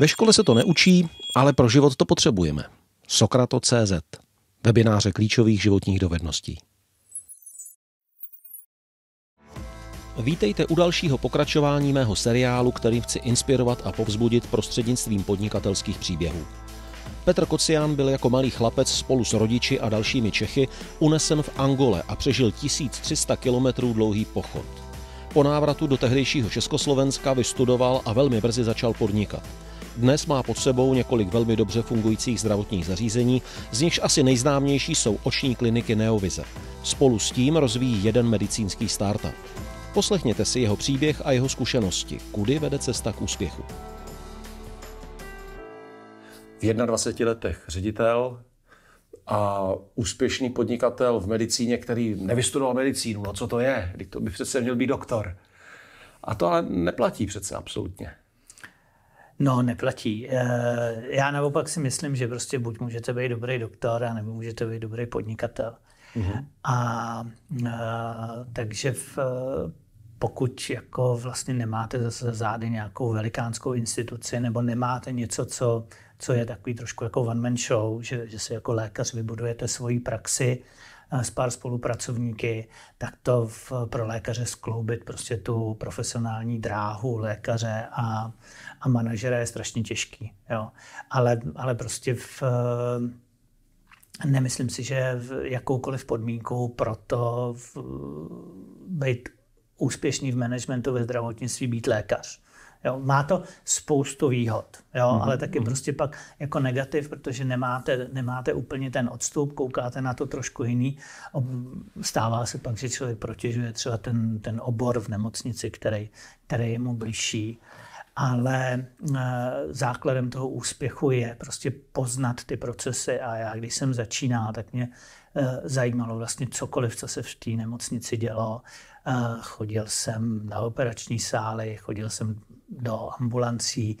Ve škole se to neučí, ale pro život to potřebujeme. Sokrato.cz Webináře klíčových životních dovedností. Vítejte u dalšího pokračování mého seriálu, kterým chci inspirovat a povzbudit prostřednictvím podnikatelských příběhů. Petr Kocián byl jako malý chlapec spolu s rodiči a dalšími Čechy unesen v Angole a přežil 1300 kilometrů dlouhý pochod. Po návratu do tehdejšího Československa vystudoval a velmi brzy začal podnikat – dnes má pod sebou několik velmi dobře fungujících zdravotních zařízení, z nichž asi nejznámější jsou oční kliniky Neovize. Spolu s tím rozvíjí jeden medicínský startup. Poslechněte si jeho příběh a jeho zkušenosti, kudy vede cesta k úspěchu. V 21 letech ředitel a úspěšný podnikatel v medicíně, který nevystudoval medicínu. No co to je? to by přece měl být doktor. A to ale neplatí přece absolutně. No, neplatí. Eh, já naopak si myslím, že prostě buď můžete být dobrý doktor, nebo můžete být dobrý podnikatel. Mm-hmm. A, a eh, takže v, eh, pokud jako vlastně nemáte zase zády nějakou velikánskou instituci nebo nemáte něco, co, co je takový trošku jako one man show, že, že si jako lékař vybudujete svoji praxi s pár spolupracovníky, tak to v, pro lékaře skloubit prostě tu profesionální dráhu lékaře a, a manažera je strašně těžký. Jo. Ale, ale prostě v, nemyslím si, že v jakoukoliv podmínkou pro to v, být úspěšný v managementu ve zdravotnictví být lékař. Jo, má to spoustu výhod, jo, mm-hmm. ale taky mhm. prostě pak jako negativ, protože nemáte, nemáte úplně ten odstup, koukáte na to trošku jiný. Stává se pak, že člověk protěžuje třeba ten, ten obor v nemocnici, který, který je mu blížší ale eh, základem toho úspěchu je prostě poznat ty procesy a já, když jsem začínal, tak mě eh, zajímalo vlastně cokoliv, co se v té nemocnici dělo. Eh, chodil jsem na operační sály, chodil jsem do ambulancí,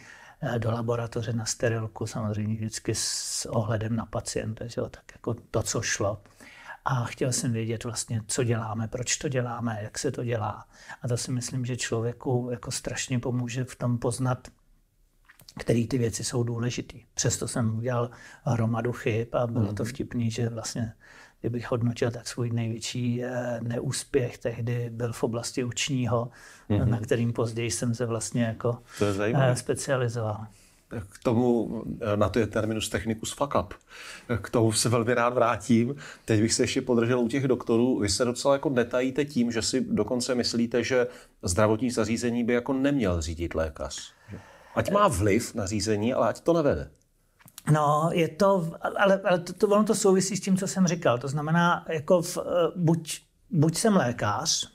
do laboratoře na sterilku, samozřejmě vždycky s ohledem na pacienta, že jo, tak jako to, co šlo a chtěl jsem vědět vlastně, co děláme, proč to děláme, jak se to dělá. A to si myslím, že člověku jako strašně pomůže v tom poznat, který ty věci jsou důležitý. Přesto jsem udělal hromadu chyb a bylo to mhm. vtipný, že vlastně kdybych hodnotil, tak svůj největší eh, neúspěch tehdy byl v oblasti učního, mm-hmm. na kterým později jsem se vlastně jako eh, specializoval. K tomu, eh, na to je terminus technicus fuck up. Eh, k tomu se velmi rád vrátím. Teď bych se ještě podržel u těch doktorů. Vy se docela jako netajíte tím, že si dokonce myslíte, že zdravotní zařízení by jako neměl řídit lékař. Ať má vliv na řízení, ale ať to nevede. No, je to, ale, ale to, to, ono to souvisí s tím, co jsem říkal. To znamená, jako v, eh, buď, buď jsem lékař,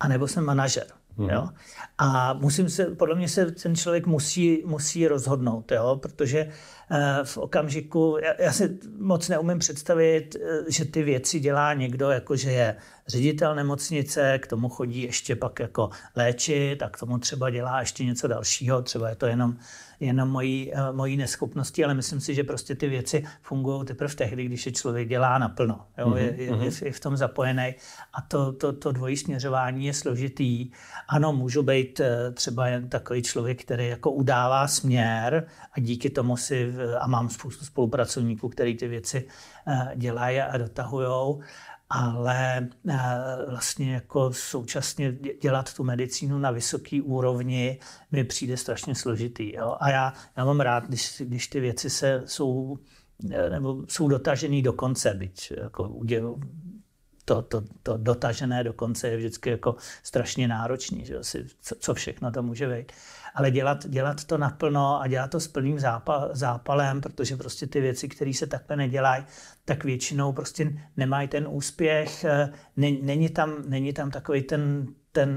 anebo jsem manažer. Mm. Jo? Mhm. A musím se, podle mě se ten člověk musí, musí rozhodnout, jo? protože eh, v okamžiku, já, já si moc neumím představit, eh, že ty věci dělá někdo, jako že je ředitel nemocnice, k tomu chodí ještě pak jako léčit a k tomu třeba dělá ještě něco dalšího, třeba je to jenom jenom mojí, eh, mojí neschopností, ale myslím si, že prostě ty věci fungují teprve tehdy, když je člověk dělá naplno, jo, mm-hmm. je, mhm, mhm. je, je v tom zapojený a to, to, to dvojí směřování je složitý. Ano, můžu být eh, třeba jen takový člověk, který jako udává směr a díky tomu si, a mám spoustu spolupracovníků, který ty věci eh, dělají a dotahují ale eh, vlastně jako současně dělat tu medicínu na vysoký úrovni mi přijde strašně složitý. Jo? A já, já mám rád, když, když ty věci se, jsou, eh, nebo jsou dotažený do konce, byť jako uděl, to, to, to dotažené do konce je vždycky jako strašně náročný, že? asi co, co všechno tam může vejít ale dělat, dělat to naplno a dělat to s plným zápal, zápalem, protože prostě ty věci, které se takhle nedělají, tak většinou prostě nemají ten úspěch, eh, není, není, tam, není tam takový ten, ten,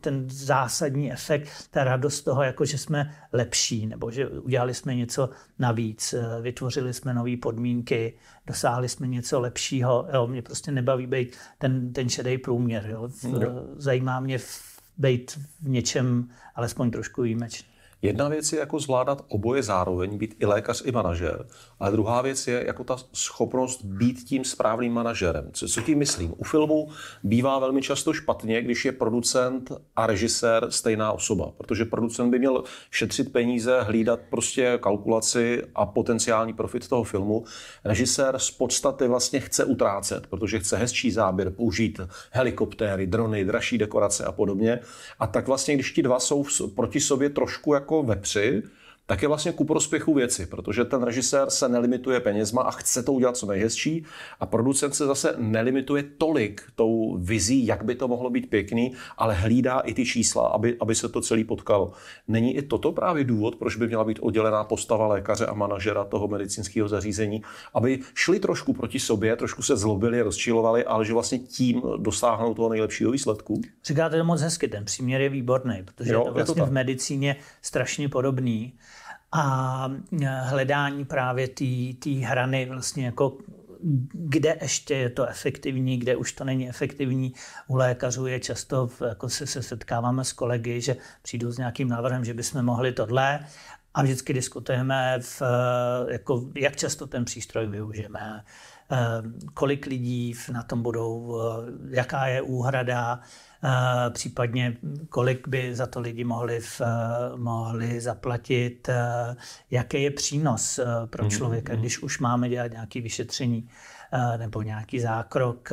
ten zásadní efekt, ta radost toho, jako že jsme lepší, nebo že udělali jsme něco navíc, eh, vytvořili jsme nové podmínky, dosáhli jsme něco lepšího. Jo, mě prostě nebaví být ten, ten šedý průměr. Jo. No. Zajímá mě být v něčem alespoň trošku výjimečný. Jedna věc je jako zvládat oboje zároveň, být i lékař, i manažer, ale druhá věc je jako ta schopnost být tím správným manažerem. Co, co tím myslím? U filmu bývá velmi často špatně, když je producent a režisér stejná osoba, protože producent by měl šetřit peníze, hlídat prostě kalkulaci a potenciální profit toho filmu. Režisér z podstaty vlastně chce utrácet, protože chce hezčí záběr, použít helikoptéry, drony, dražší dekorace a podobně. A tak vlastně, když ti dva jsou proti sobě trošku jako jako vepři, tak je vlastně ku prospěchu věci, protože ten režisér se nelimituje penězma a chce to udělat co nejhezčí a producent se zase nelimituje tolik tou vizí, jak by to mohlo být pěkný, ale hlídá i ty čísla, aby, aby se to celý potkalo. Není i toto právě důvod, proč by měla být oddělená postava lékaře a manažera toho medicínského zařízení, aby šli trošku proti sobě, trošku se zlobili, rozčilovali, ale že vlastně tím dosáhnou toho nejlepšího výsledku? Říkáte to moc hezky, ten příměr je výborný, protože jo, je to vlastně je to vlastně v medicíně strašně podobný a e, hledání právě té hrany vlastně jako kde ještě je to efektivní, kde už to není efektivní. U lékařů je často, jako se, se setkáváme s kolegy, že přijdou s nějakým návrhem, že bychom mohli tohle a vždycky diskutujeme, v, e, jako, jak často ten přístroj využijeme, e, kolik lidí na tom budou, jaká je úhrada, Eh, případně kolik by za to lidi mohli, v, eh, mohli zaplatit, eh, jaký je přínos pro mhm, člověka, mhm. když už máme dělat nějaké vyšetření nebo nějaký zákrok,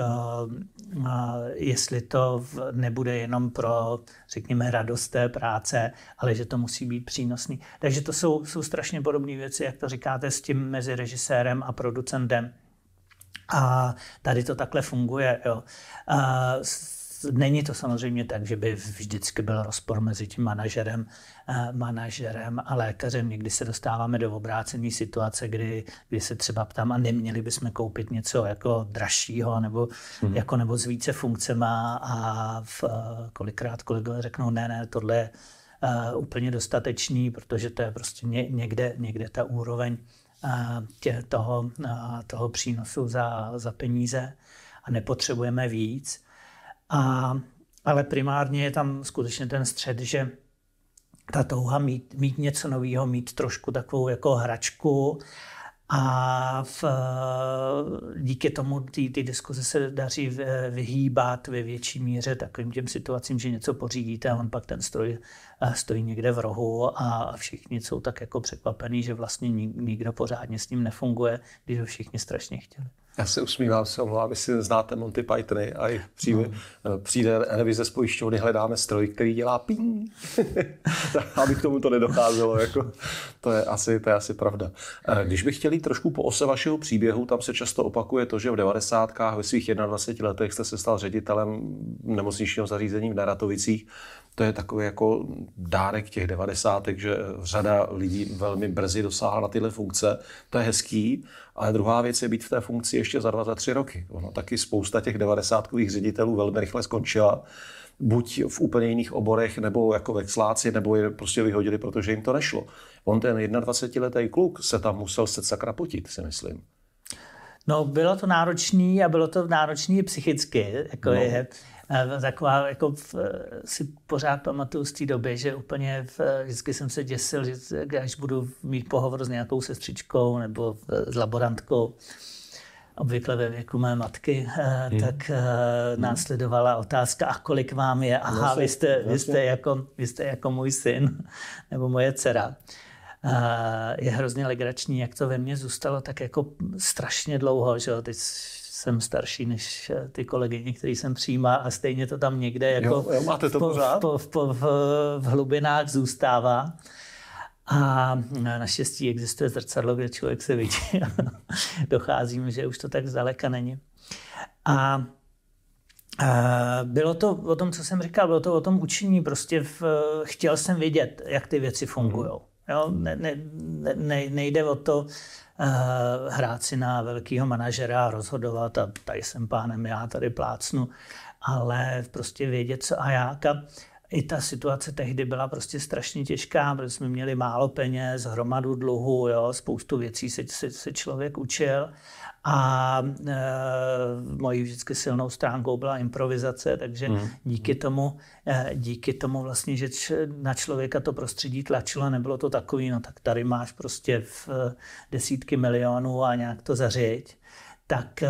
jestli to nebude jenom pro, řekněme, radost té práce, ale že to musí být přínosný. Takže to jsou, jsou strašně podobné věci, jak to říkáte, s tím mezi režisérem a producentem. A tady to takhle funguje. Jo. A není to samozřejmě tak, že by vždycky byl rozpor mezi tím manažerem, eh, manažerem a lékařem. Někdy se dostáváme do obrácené situace, kdy, kdy se třeba ptám, a neměli bychom koupit něco jako dražšího nebo, mm-hmm. jako, nebo s více funkcemi a v, eh, kolikrát kolegové řeknou, ne, ne, tohle je uh, úplně dostatečný, protože to je prostě ně, někde, někde ta úroveň uh, tě, toho, uh, toho přínosu za, za peníze a nepotřebujeme víc. A, ale primárně je tam skutečně ten střed, že ta touha mít, mít něco nového, mít trošku takovou jako hračku a v, díky tomu ty, ty diskuze se daří vyhýbat ve větší míře takovým těm situacím, že něco pořídíte a on pak ten stroj eh, stojí někde v rohu a všichni jsou tak jako překvapení, že vlastně nikdo pořádně s ním nefunguje, když ho všichni strašně chtěli. Já se usmívám, se omlouvám, jestli znáte Monty Pythony a přijde, no. Eh, přijde revize z pojišťovny, hledáme stroj, který dělá ping. Aby k tomu to nedocházelo. Jako. To, je asi, to je asi pravda. Eh, když bych chtěl jít trošku po ose vašeho příběhu, tam se často opakuje to, že v 90. ve svých 21 letech jste se stal ředitelem nemocničního zařízení v Naratovicích to je takový jako dárek těch devadesátek, že řada lidí velmi brzy dosáhla na tyhle funkce. To je hezký, ale druhá věc je být v té funkci ještě za dva, za tři roky. Ono taky spousta těch devadesátkových ředitelů velmi rychle skončila buď v úplně jiných oborech, nebo jako ve sláci, nebo je prostě vyhodili, protože jim to nešlo. On ten 21-letý kluk se tam musel se zakrapotit, si myslím. No, bylo to náročný a bylo to náročný psychicky. Jako no. je, taková, jako v, si pořád pamatuju z té doby, že úplně v, vždycky jsem se děsil, že až budu mít pohovor s nějakou sestřičkou nebo s laborantkou, obvykle ve věku mé matky, eh, hmm. tak hmm. následovala otázka, a kolik vám je? Aha, vy, jste, vy, jste jako, vy jste jako můj syn nebo moje dcera. Eh, je hrozně legrační, jak to ve mně zůstalo tak jako strašně dlouho, že jo? Teď jsem starší než eh, ty kolegyně, který jsem přijímá a stejně to tam někde jako jo, jo, máte to v, pořád? Po, po, v, v hlubinách zůstává. A no, naštěstí existuje zrcadlo, kde člověk se vidí. Docházím, že už to tak zdaleka není. A eh, bylo to o tom, co jsem říkal, bylo to o tom učení. Prostě v, eh, chtěl jsem vědět, jak ty věci fungují. Hmm. Jo? Ne, ne, ne, nejde o to uh, hrát si na velkého manažera a rozhodovat a tady jsem pánem, já tady plácnu, ale prostě vědět co a jak. A i ta situace tehdy byla prostě strašně těžká, protože jsme měli málo peněz, hromadu dluhu, jo? spoustu věcí se, se, se člověk učil a e, mojí vždycky silnou stránkou byla improvizace, takže mm. díky tomu, e, díky tomu vlastně, že č, na člověka to prostředí tlačilo, nebylo to takový, no tak tady máš prostě v e, desítky milionů a nějak to zařiď tak e,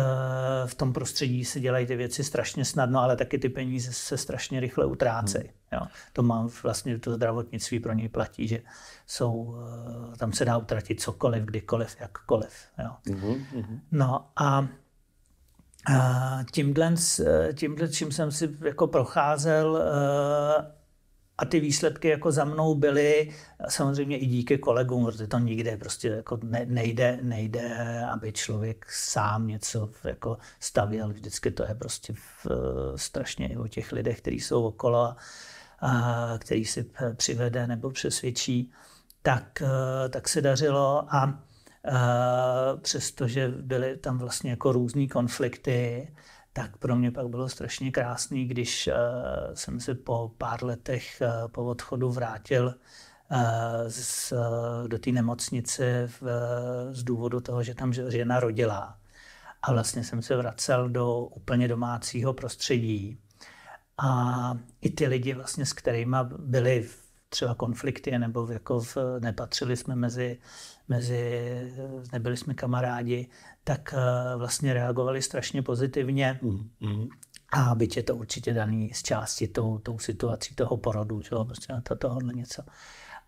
v tom prostředí se dělají ty věci strašně snadno, ale taky ty peníze se strašně rychle utrácejí. Mm. Jo. To mám vlastně to zdravotnictví pro něj platí, že jsou, eh, tam se dá utratit cokoliv, kdykoliv, jakkoliv. Jo. Mm-hmm. No a a eh, tímhle, eh, tímhle, čím jsem si jako procházel a ty výsledky jako za mnou byly samozřejmě i díky kolegům, protože to nikde prostě jako nejde, nejde, aby člověk sám něco jako stavěl. Vždycky to je prostě v, strašně i o těch lidech, kteří jsou okolo. A, který si přivede nebo přesvědčí, tak, e, tak se dařilo a e, přestože byly tam vlastně jako různý konflikty, tak pro mě pak bylo strašně krásný, když e, jsem se po pár letech po odchodu vrátil z, do té nemocnice v, z důvodu toho, že tam žena rodila. A vlastně jsem se vracel do úplně domácího prostředí. A i ty lidi, vlastně, s kterými byly třeba konflikty, nebo jako v, nepatřili jsme mezi, mezi, nebyli jsme kamarádi, tak eh, vlastně reagovali strašně pozitivně. Mm-hmm. A byť je to určitě daný z části tou, tou situací toho porodu, že prostě na to, tohohle něco.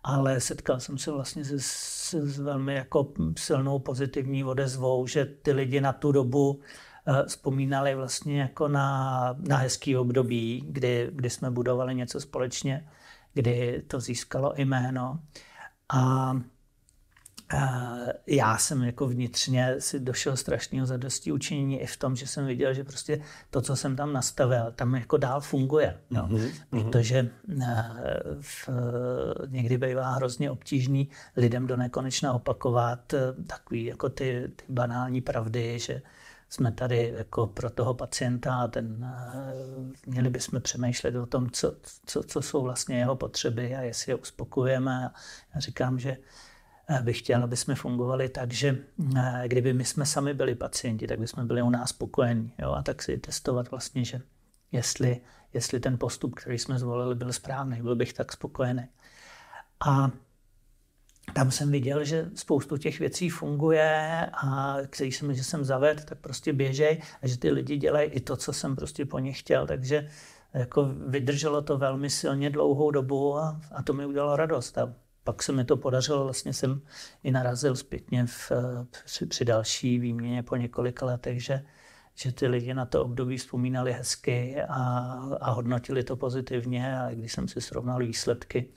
Ale setkal jsem se vlastně se, s, s velmi jako silnou pozitivní odezvou, že ty lidi na tu dobu uh, Eh, vzpomínali vlastně jako na, na hezký období, kdy, kdy jsme budovali něco společně, kdy to získalo i jméno. A eh, já jsem jako vnitřně si došel strašného zadosti učinění i v tom, že jsem viděl, že prostě to, co jsem tam nastavil, tam jako dál funguje. No. Mm-hmm. Protože eh, v, někdy bývá hrozně obtížný lidem do nekonečna opakovat takový jako ty, ty banální pravdy, že jsme tady jako pro toho pacienta a ten, eh, měli bychom přemýšlet o tom, co, co, co jsou vlastně jeho potřeby a jestli je uspokojujeme. Já říkám, že eh, bych chtěl, aby jsme fungovali tak, že eh, kdyby my jsme sami byli pacienti, tak bychom byli u nás spokojení. Jo? A tak si testovat vlastně, že jestli, jestli ten postup, který jsme zvolili, byl správný, byl bych tak spokojený. A tam jsem viděl, že spoustu těch věcí funguje a který jsem, že jsem zavedl, tak prostě běžej a že ty lidi dělají i to, co jsem prostě po nich chtěl, takže jako vydrželo to velmi silně dlouhou dobu a, a to mi udělalo radost. A pak se mi to podařilo, vlastně jsem i narazil zpětně v, při, při další výměně po několika letech, že, že ty lidi na to období vzpomínali hezky a, a hodnotili to pozitivně. A když jsem si srovnal výsledky,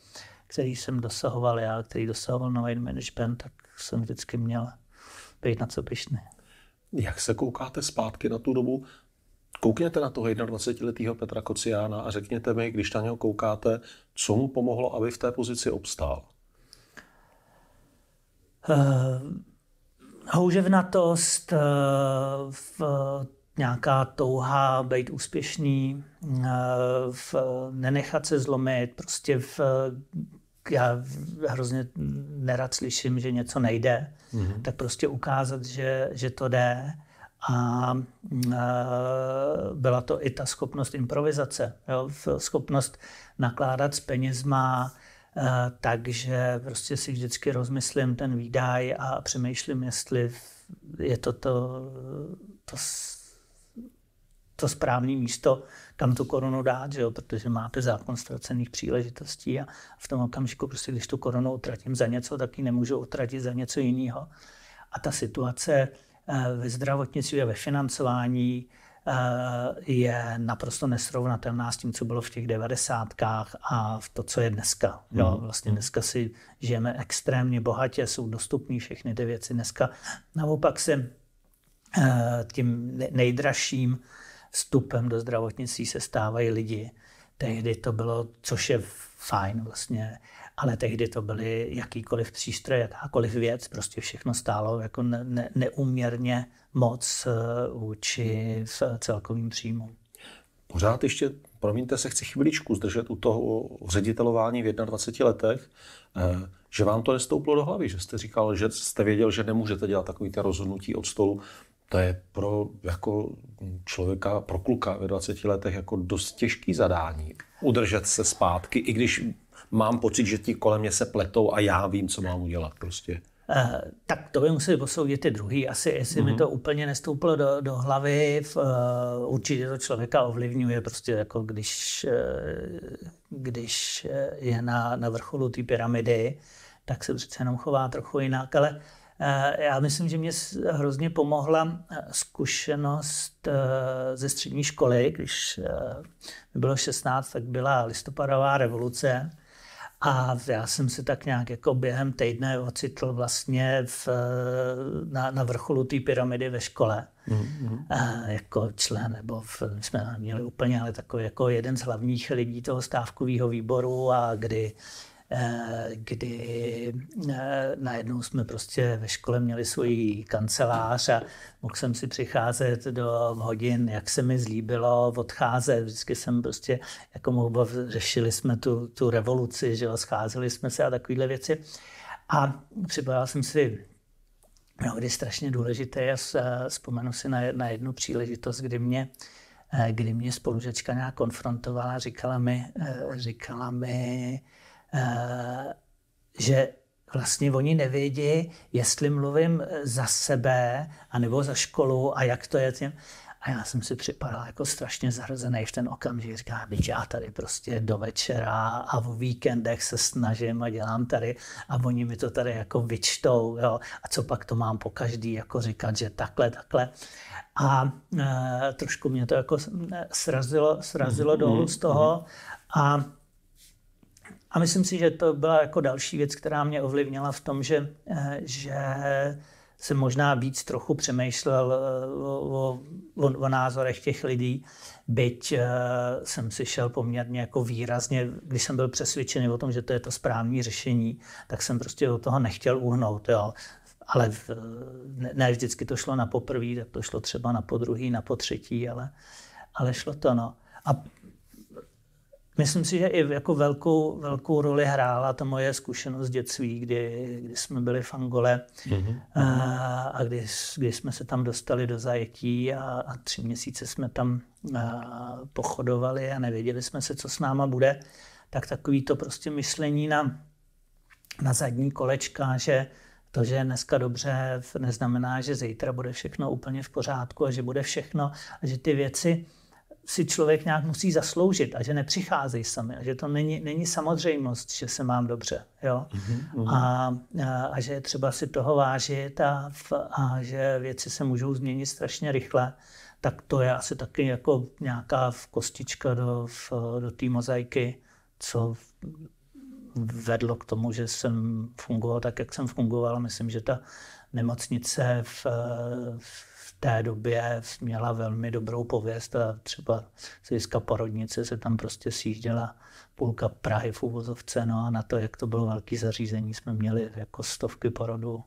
který jsem dosahoval já, který dosahoval nový management, tak jsem vždycky měl být na co pišný. Jak se koukáte zpátky na tu dobu? Koukněte na toho 21-letého Petra Kociána a řekněte mi, když na něho koukáte, co mu pomohlo, aby v té pozici obstál? Uh, houževnatost, uh, v, nějaká touha být úspěšný, eh, v, nenechat se zlomit, prostě v, já hrozně nerad slyším, že něco nejde, mm-hmm. tak prostě ukázat, že, že to jde. A mm, byla to i ta schopnost improvizace, jo? schopnost nakládat s penězma, takže prostě si vždycky rozmyslím ten výdaj a přemýšlím, jestli je to to, to to správné místo, kam tu korunu dát, že jo? protože máte zákon ztracených příležitostí a v tom okamžiku, prostě, když tu korunu utratím za něco, tak ji nemůžu utratit za něco jiného. A ta situace eh, ve zdravotnictví a ve financování eh, je naprosto nesrovnatelná s tím, co bylo v těch devadesátkách a v to, co je dneska. Jo, hmm. vlastně dneska si žijeme extrémně bohatě, jsou dostupné všechny ty věci. Dneska naopak se eh, tím nejdražším vstupem do zdravotnictví se stávají lidi. Tehdy to bylo, což je fajn vlastně, ale tehdy to byly jakýkoliv přístroj, jakákoliv věc, prostě všechno stálo jako ne, ne, neuměrně moc eh, vůči v celkovým příjmům. Pořád ještě, promiňte, se chci chviličku zdržet u toho ředitelování v 21 letech, eh, že vám to nestouplo do hlavy, že jste říkal, že jste věděl, že nemůžete dělat takový ty rozhodnutí od stolu, to je pro jako člověka, pro kluka ve 20 letech jako dost těžký zadání. Udržet se zpátky, i když mám pocit, že ti kolem mě se pletou a já vím, co mám udělat prostě. Uh, tak to by museli posoudit ty druhý. Asi, jestli mm-hmm. mi mhm. to úplně nestouplo do, do hlavy, v, uh, určitě to člověka ovlivňuje, prostě jako když, uh, když je na, na vrcholu té pyramidy, tak se přece jenom chová trochu jinak, ale Eh, já myslím, že mě hrozně pomohla eh, zkušenost eh, ze střední školy, když mi bylo 16, tak byla listopadová revoluce. A já jsem se tak nějak jako během týdne ocitl vlastně v, na, na vrcholu té pyramidy ve škole. Mm-hmm. A jako člen, nebo v, my jsme měli úplně ale takový jako jeden z hlavních lidí toho stávkového výboru a kdy kdy eh, najednou jsme prostě ve škole měli svoji kancelář a mohl jsem si přicházet do hodin, jak se mi zlíbilo, odcházet. Vždycky jsem prostě, jako mohl, řešili jsme tu, tu revoluci, že jo, scházeli jsme se a takovéhle věci. A připadal jsem si mnohdy strašně důležité. Já vzpomenu si na, na jednu příležitost, kdy mě eh, kdy mě spolužečka nějak konfrontovala, říkala mi, eh, říkala mi, Eh, že vlastně oni nevědí, jestli mluvím eh, za sebe, anebo za školu a jak to je tím. A já jsem si připadal jako strašně zahrozený v ten okamžik. Říká, byť já tady prostě do večera a v víkendech se snažím a dělám tady a oni mi to tady jako vyčtou. Jo. A co pak to mám po každý jako říkat, že takhle, takhle. A e, trošku mě to jako srazilo, srazilo mm-hmm. dolů z mhm, mhm, toho. Mhm. A a myslím si, že to byla jako další věc, která mě ovlivnila v tom, že, eh, že jsem možná víc trochu přemýšlel eh, o, o, o, o názorech těch lidí, byť eh, jsem si šel poměrně jako výrazně, když jsem byl přesvědčený o tom, že to je to správné řešení, tak jsem prostě od toho nechtěl uhnout, jo. Ale v, ne, ne vždycky to šlo na poprvé, tak to šlo třeba na podruhý, na potřetí, ale, ale šlo to, no. A Myslím si, že i jako velkou, velkou roli hrála ta moje zkušenost dětství, kdy, kdy jsme byli v Angole mm-hmm. a, a kdy, kdy jsme se tam dostali do zajetí a, a tři měsíce jsme tam a, pochodovali a nevěděli jsme se, co s náma bude, tak takový to prostě myšlení na, na zadní kolečka, že to, že je dneska dobře, neznamená, že zítra bude všechno úplně v pořádku a že bude všechno a že ty věci si člověk nějak musí zasloužit a že nepřicházejí sami a že to není, není samozřejmost, že se mám dobře. Jo? Mm-hmm. A, a, a že je třeba si toho vážit a, a že věci se můžou změnit strašně rychle, tak to je asi taky jako nějaká kostička do, do té mozaiky, co vedlo k tomu, že jsem fungoval tak, jak jsem fungoval. Myslím, že ta nemocnice v, v té době měla velmi dobrou pověst a třeba z hlediska porodnice se tam prostě sjížděla půlka Prahy v uvozovce, no a na to, jak to bylo velký zařízení, jsme měli jako stovky porodů,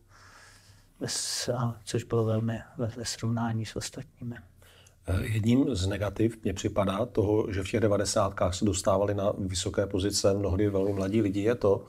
což bylo velmi ve srovnání s ostatními. Jedním z negativ mě připadá toho, že v těch devadesátkách se dostávali na vysoké pozice mnohdy velmi mladí lidi, je to,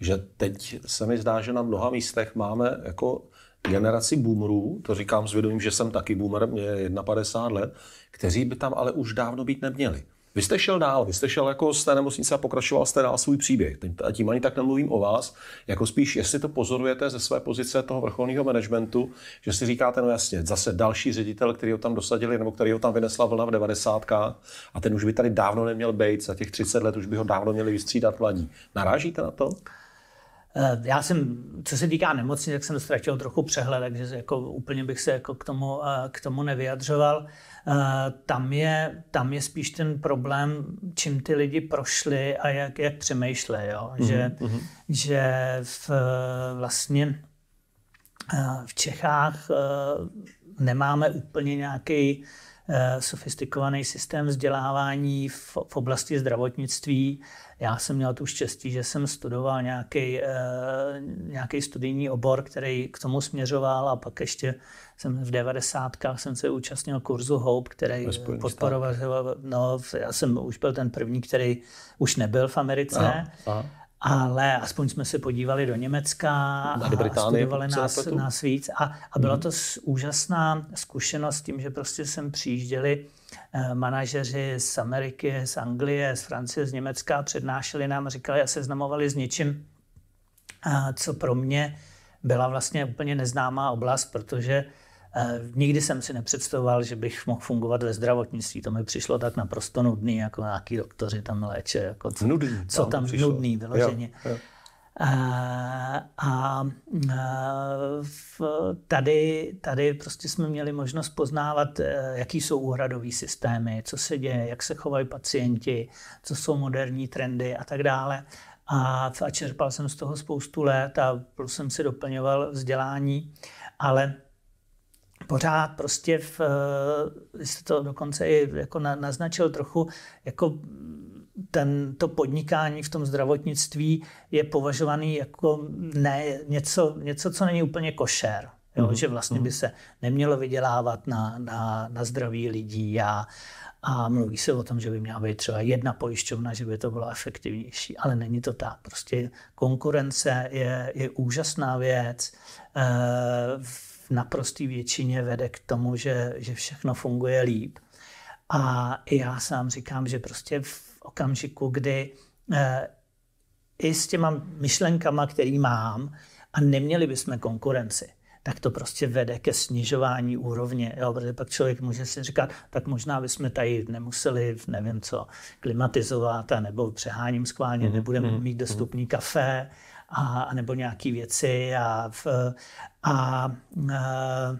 že teď se mi zdá, že na mnoha místech máme jako generaci boomerů, to říkám s vědomím, že jsem taky boomer, mě je 51 let, kteří by tam ale už dávno být neměli. Vy jste šel dál, vy jste šel jako z té nemocnice a pokračoval jste dál svůj příběh. A tím ani tak nemluvím o vás, jako spíš, jestli to pozorujete ze své pozice toho vrcholního managementu, že si říkáte, no jasně, zase další ředitel, který ho tam dosadili nebo který ho tam vynesla vlna v 90. a ten už by tady dávno neměl být, za těch 30 let už by ho dávno měli vystřídat mladí. Narážíte na to? Eh, já jsem, co se týká nemocnic, tak jsem ztratil trochu přehled, takže jako úplně bych se jako k, tomu, eh, k tomu nevyjadřoval. Eh, tam je, tam je spíš ten problém, čím ty lidi prošli a jak, jak přemýšlejí. Mm-hmm. Že, mhm. že v, vlastně v Čechách nemáme úplně nějaký sofistikovaný systém vzdělávání v, v oblasti zdravotnictví já jsem měl tu štěstí, že jsem studoval nějaký, eh, nějaký studijní obor, který k tomu směřoval a pak ještě jsem v devadesátkách jsem se účastnil kurzu HOPE, který podporoval, no já jsem už byl ten první, který už nebyl v Americe. Aha, aha. Ale aspoň jsme se podívali do Německa a studovali nás, nás víc. A, a byla mhm. to úžasná zkušenost tím, že prostě sem přijížděli Eh, manažeři z Ameriky, z Anglie, z Francie, z Německa přednášeli nám, říkali a seznamovali s něčím, eh, co pro mě byla vlastně úplně neznámá oblast, protože eh, nikdy jsem si nepředstavoval, že bych mohl fungovat ve zdravotnictví. To mi přišlo tak naprosto nudný, jako nějaký doktoři tam léče. Jako co, nudný, co no, tam, tam nudný, vyloženě. Jo, jo. Eh, a eh, tady, tady prostě jsme měli možnost poznávat, eh, jaký jsou úhradové systémy, co se děje, jak se chovají pacienti, co jsou moderní trendy a tak dále. A, a čerpal jsem z toho spoustu let a jsem si doplňoval vzdělání, ale pořád prostě, v, jste to dokonce i jako naznačil trochu, jako ten, to podnikání v tom zdravotnictví je považovaný jako ne, něco, něco, co není úplně košer. Jo, mm-hmm. Že vlastně mhm. by se nemělo vydělávat na, na, na zdraví lidí a, a mluví se o tom, že by měla být třeba jedna pojišťovna, že by to bylo efektivnější, ale není to tak. Prostě konkurence je, je úžasná věc. Eh, v naprosté většině vede k tomu, že, že všechno funguje líp. A já sám říkám, že prostě okamžiku, kdy eh, i s těma myšlenkama, který mám, a neměli bychom konkurenci, tak to prostě vede ke snižování úrovně. Jo, protože pak člověk může si říkat, tak možná bychom tady nemuseli, nevím co, klimatizovat, a nebo přeháním skválně, mm-hmm. nebudeme mhm, mít mhm. dostupný mm-hmm. kafe, a, a nebo nějaké věci. A, v, a, a, eh,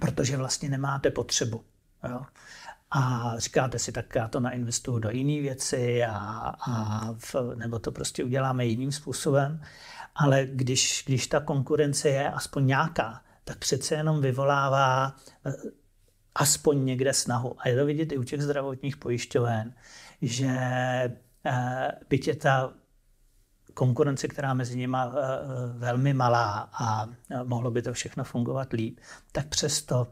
protože vlastně nemáte potřebu. Jo a říkáte si, tak já to nainvestuju do jiné věci a, a v, nebo to prostě uděláme jiným způsobem. Ale když, když ta konkurence je aspoň nějaká, tak přece jenom vyvolává eh, aspoň někde snahu. A je to vidět i u těch zdravotních pojišťoven, že eh, byť je ta konkurence, která mezi nimi eh, velmi malá a mohlo by to všechno fungovat líp, tak přesto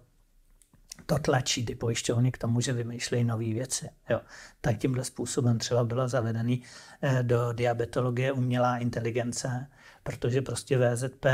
to tlačí ty pojišťovny k tomu, že vymýšlejí nové věci. Jo. Tak tímhle způsobem třeba byla zavedený eh, do diabetologie umělá inteligence, protože prostě VZP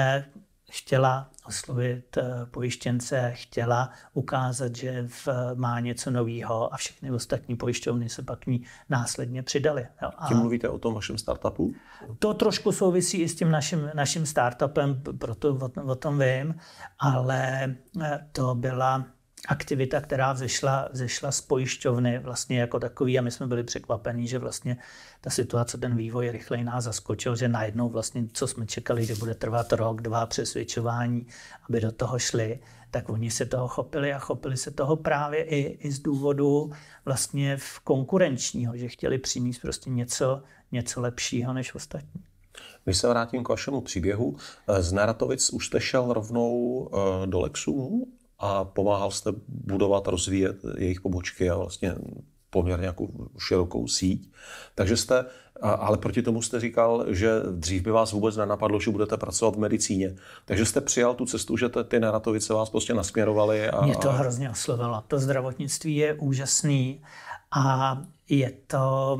chtěla oslovit eh, pojištěnce, chtěla ukázat, že v, má něco nového a všechny ostatní pojišťovny se pak k ní následně přidali. Jo. A Tím mluvíte o tom vašem startupu? To trošku souvisí i s tím naším, naším startupem, proto o, o tom vím, ale eh, to byla aktivita, která vzešla, vzešla z pojišťovny vlastně jako takový a my jsme byli překvapení, že vlastně ta situace, ten vývoj rychleji nás zaskočil, že najednou vlastně, co jsme čekali, že bude trvat rok, dva přesvědčování, aby do toho šli, tak oni se toho chopili a chopili se toho právě i, i z důvodu vlastně v konkurenčního, že chtěli přinést prostě něco, něco lepšího než ostatní. Když se vrátím k vašemu příběhu, z Naratovic už jste šel rovnou eh, do Lexu a pomáhal jste budovat, rozvíjet jejich pobočky a vlastně poměrně jako širokou síť. Takže jste, ale proti tomu jste říkal, že dřív by vás vůbec nenapadlo, že budete pracovat v medicíně. Takže jste přijal tu cestu, že ty Neratovice vás prostě nasměrovaly. A... Mě to hrozně oslovilo. To zdravotnictví je úžasný a je to,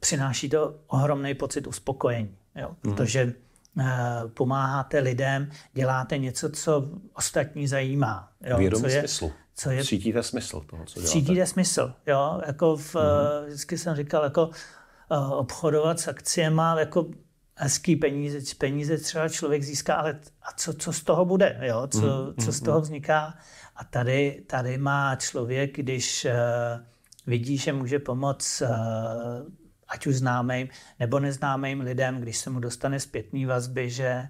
přináší to ohromný pocit uspokojení. Jo? Hmm. Protože Eh, pomáháte lidem, děláte něco, co ostatní zajímá. Jo, Vědomí co je, smyslu. Co je, cítíte smysl toho, co děláte. Cítíte smysl, jo. Jako v, mm-hmm. vždycky jsem říkal, jako eh, obchodovat s akciemi, jako hezký peníze, peníze třeba člověk získá, ale a co, co z toho bude, jo? Co, mm-hmm. co z mhm, toho mhm. vzniká. A tady, tady má člověk, když uh, vidí, že může pomoct uh, ať už známým nebo neznámým lidem, když se mu dostane zpětný vazby, že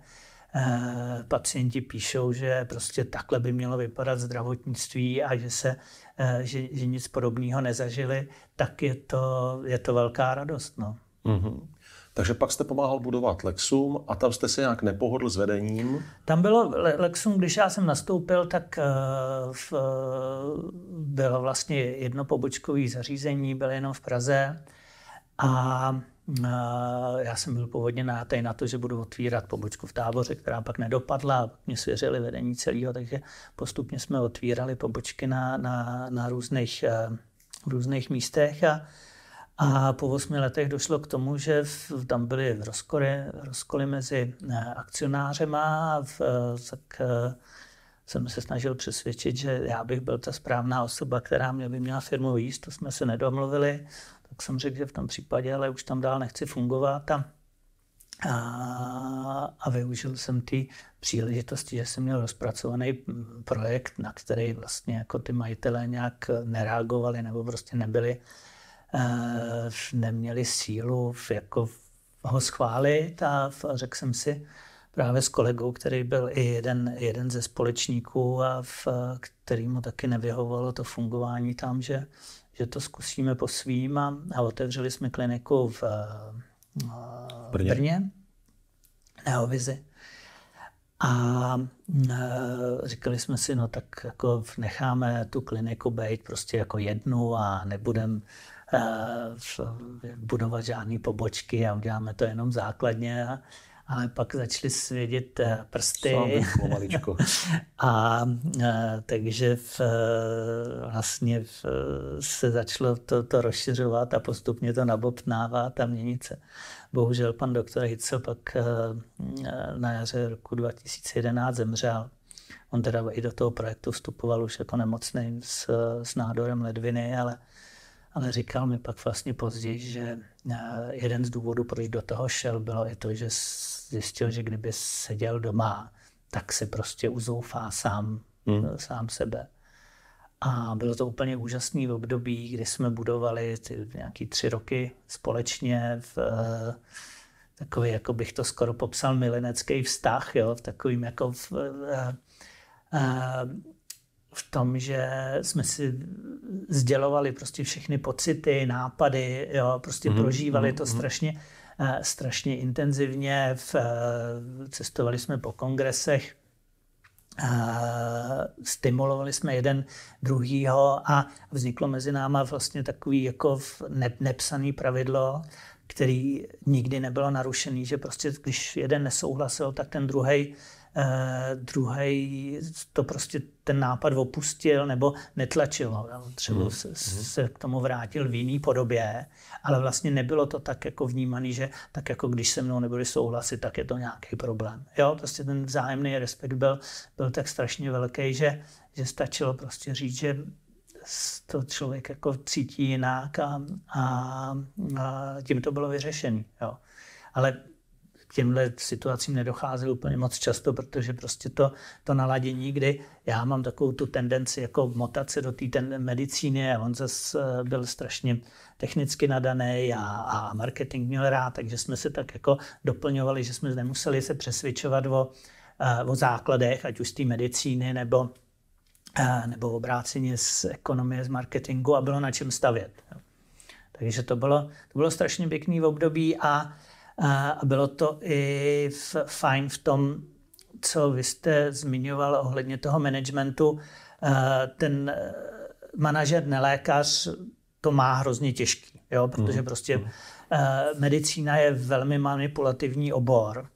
eh, pacienti píšou, že prostě takhle by mělo vypadat zdravotnictví a že, se, eh, že, že nic podobného nezažili, tak je to, je to velká radost. No. Mm-hmm. Takže pak jste pomáhal budovat Lexum a tam jste se nějak nepohodl s vedením? Tam bylo Lexum, když já jsem nastoupil, tak eh, v, bylo vlastně jedno pobočkové zařízení, bylo jenom v Praze. A já jsem byl původně nátej na to, že budu otvírat pobočku v táboře, která pak nedopadla, pak mě svěřili vedení celého, takže postupně jsme otvírali pobočky na, na, na různých, eh, v různých místech a, a po osmi letech došlo k tomu, že v, tam byly rozkoly, rozkoly mezi eh, akcionářema, v, eh, tak jsem se snažil přesvědčit, že já bych byl ta správná osoba, která mě by měla firmu jíst, to jsme se nedomluvili tak jsem řekl, že v tom případě, ale už tam dál nechci fungovat a, a, a využil jsem ty příležitosti, že jsem měl rozpracovaný mm, projekt, na který vlastně jako ty majitelé nějak nereagovali nebo prostě nebyli, eh, neměli sílu v jako ho schválit a řekl jsem si, právě s kolegou, který byl i jeden, jeden ze společníků a v, který mu taky nevyhovovalo to fungování tam, že že to zkusíme po svým a, a otevřeli jsme kliniku v, eh, v Brně, Brně Neovizi. A e, říkali jsme si, no tak jako necháme tu kliniku být prostě jako jednu a nebudem e, budovat žádné pobočky a uděláme to jenom základně. A, ale pak začaly svědět eh, prsty. maličko. a, a eh, takže v, eh, vlastně v, se začalo to, to rozšiřovat a postupně to nabobtnávat a měnit se. Bohužel pan doktor Hitzel pak na jaře roku 2011 zemřel. On teda i do toho projektu vstupoval už jako nemocný s, s nádorem ledviny, ale, ale říkal mi pak vlastně později, že jeden z důvodů, proč do toho šel, bylo i to, že zjistil, že kdyby seděl doma, tak si prostě uzoufá sám, hmm. sám sebe. A bylo to úplně úžasný v období, kdy jsme budovali ty nějaký tři roky společně v eh, takový, jako bych to skoro popsal, milenecký vztah, jo, v takovým jako v, v eh, tom, že jsme si sdělovali prostě všechny pocity, nápady, jo, prostě mm-hmm. prožívali hmm, to hmm. strašně. Eh, strašně intenzivně. V, eh, cestovali jsme po kongresech, eh, stimulovali jsme jeden druhýho a vzniklo mezi náma vlastně takový jako nepsaný pravidlo, který nikdy nebylo narušený, že prostě když jeden nesouhlasil, tak ten druhý Eh, druhý to prostě ten nápad opustil nebo netlačil ho. No, třeba mm. se, mhm. se k tomu vrátil v jiný podobě, ale vlastně nebylo to tak jako vnímaný, že tak jako když se mnou nebyli souhlasit, tak je to nějaký problém. Jo, prostě ten vzájemný respekt byl, byl tak strašně velký, že, že stačilo prostě říct, že to člověk jako cítí jinak a, a, a tím to bylo vyřešené. Ale těmhle situacím nedochází úplně moc často, protože prostě to, to naladění, kdy já mám takovou tu tendenci jako motat se do té medicíny a on zase eh, byl strašně technicky nadaný a, a marketing měl rád, takže jsme se tak jako doplňovali, že jsme nemuseli se přesvědčovat o, eh, o základech, ať už z té medicíny nebo eh, nebo obráceně z ekonomie, z marketingu a bylo na čem stavět. Takže to bylo, to bylo strašně pěkný v období a a bylo to i v, fajn v tom, co vy jste zmiňoval ohledně toho managementu. Ten eh, manažer, nelékař, to má hrozně těžký, jo? protože mhm. prostě mhm. Eh, medicína je velmi manipulativní obor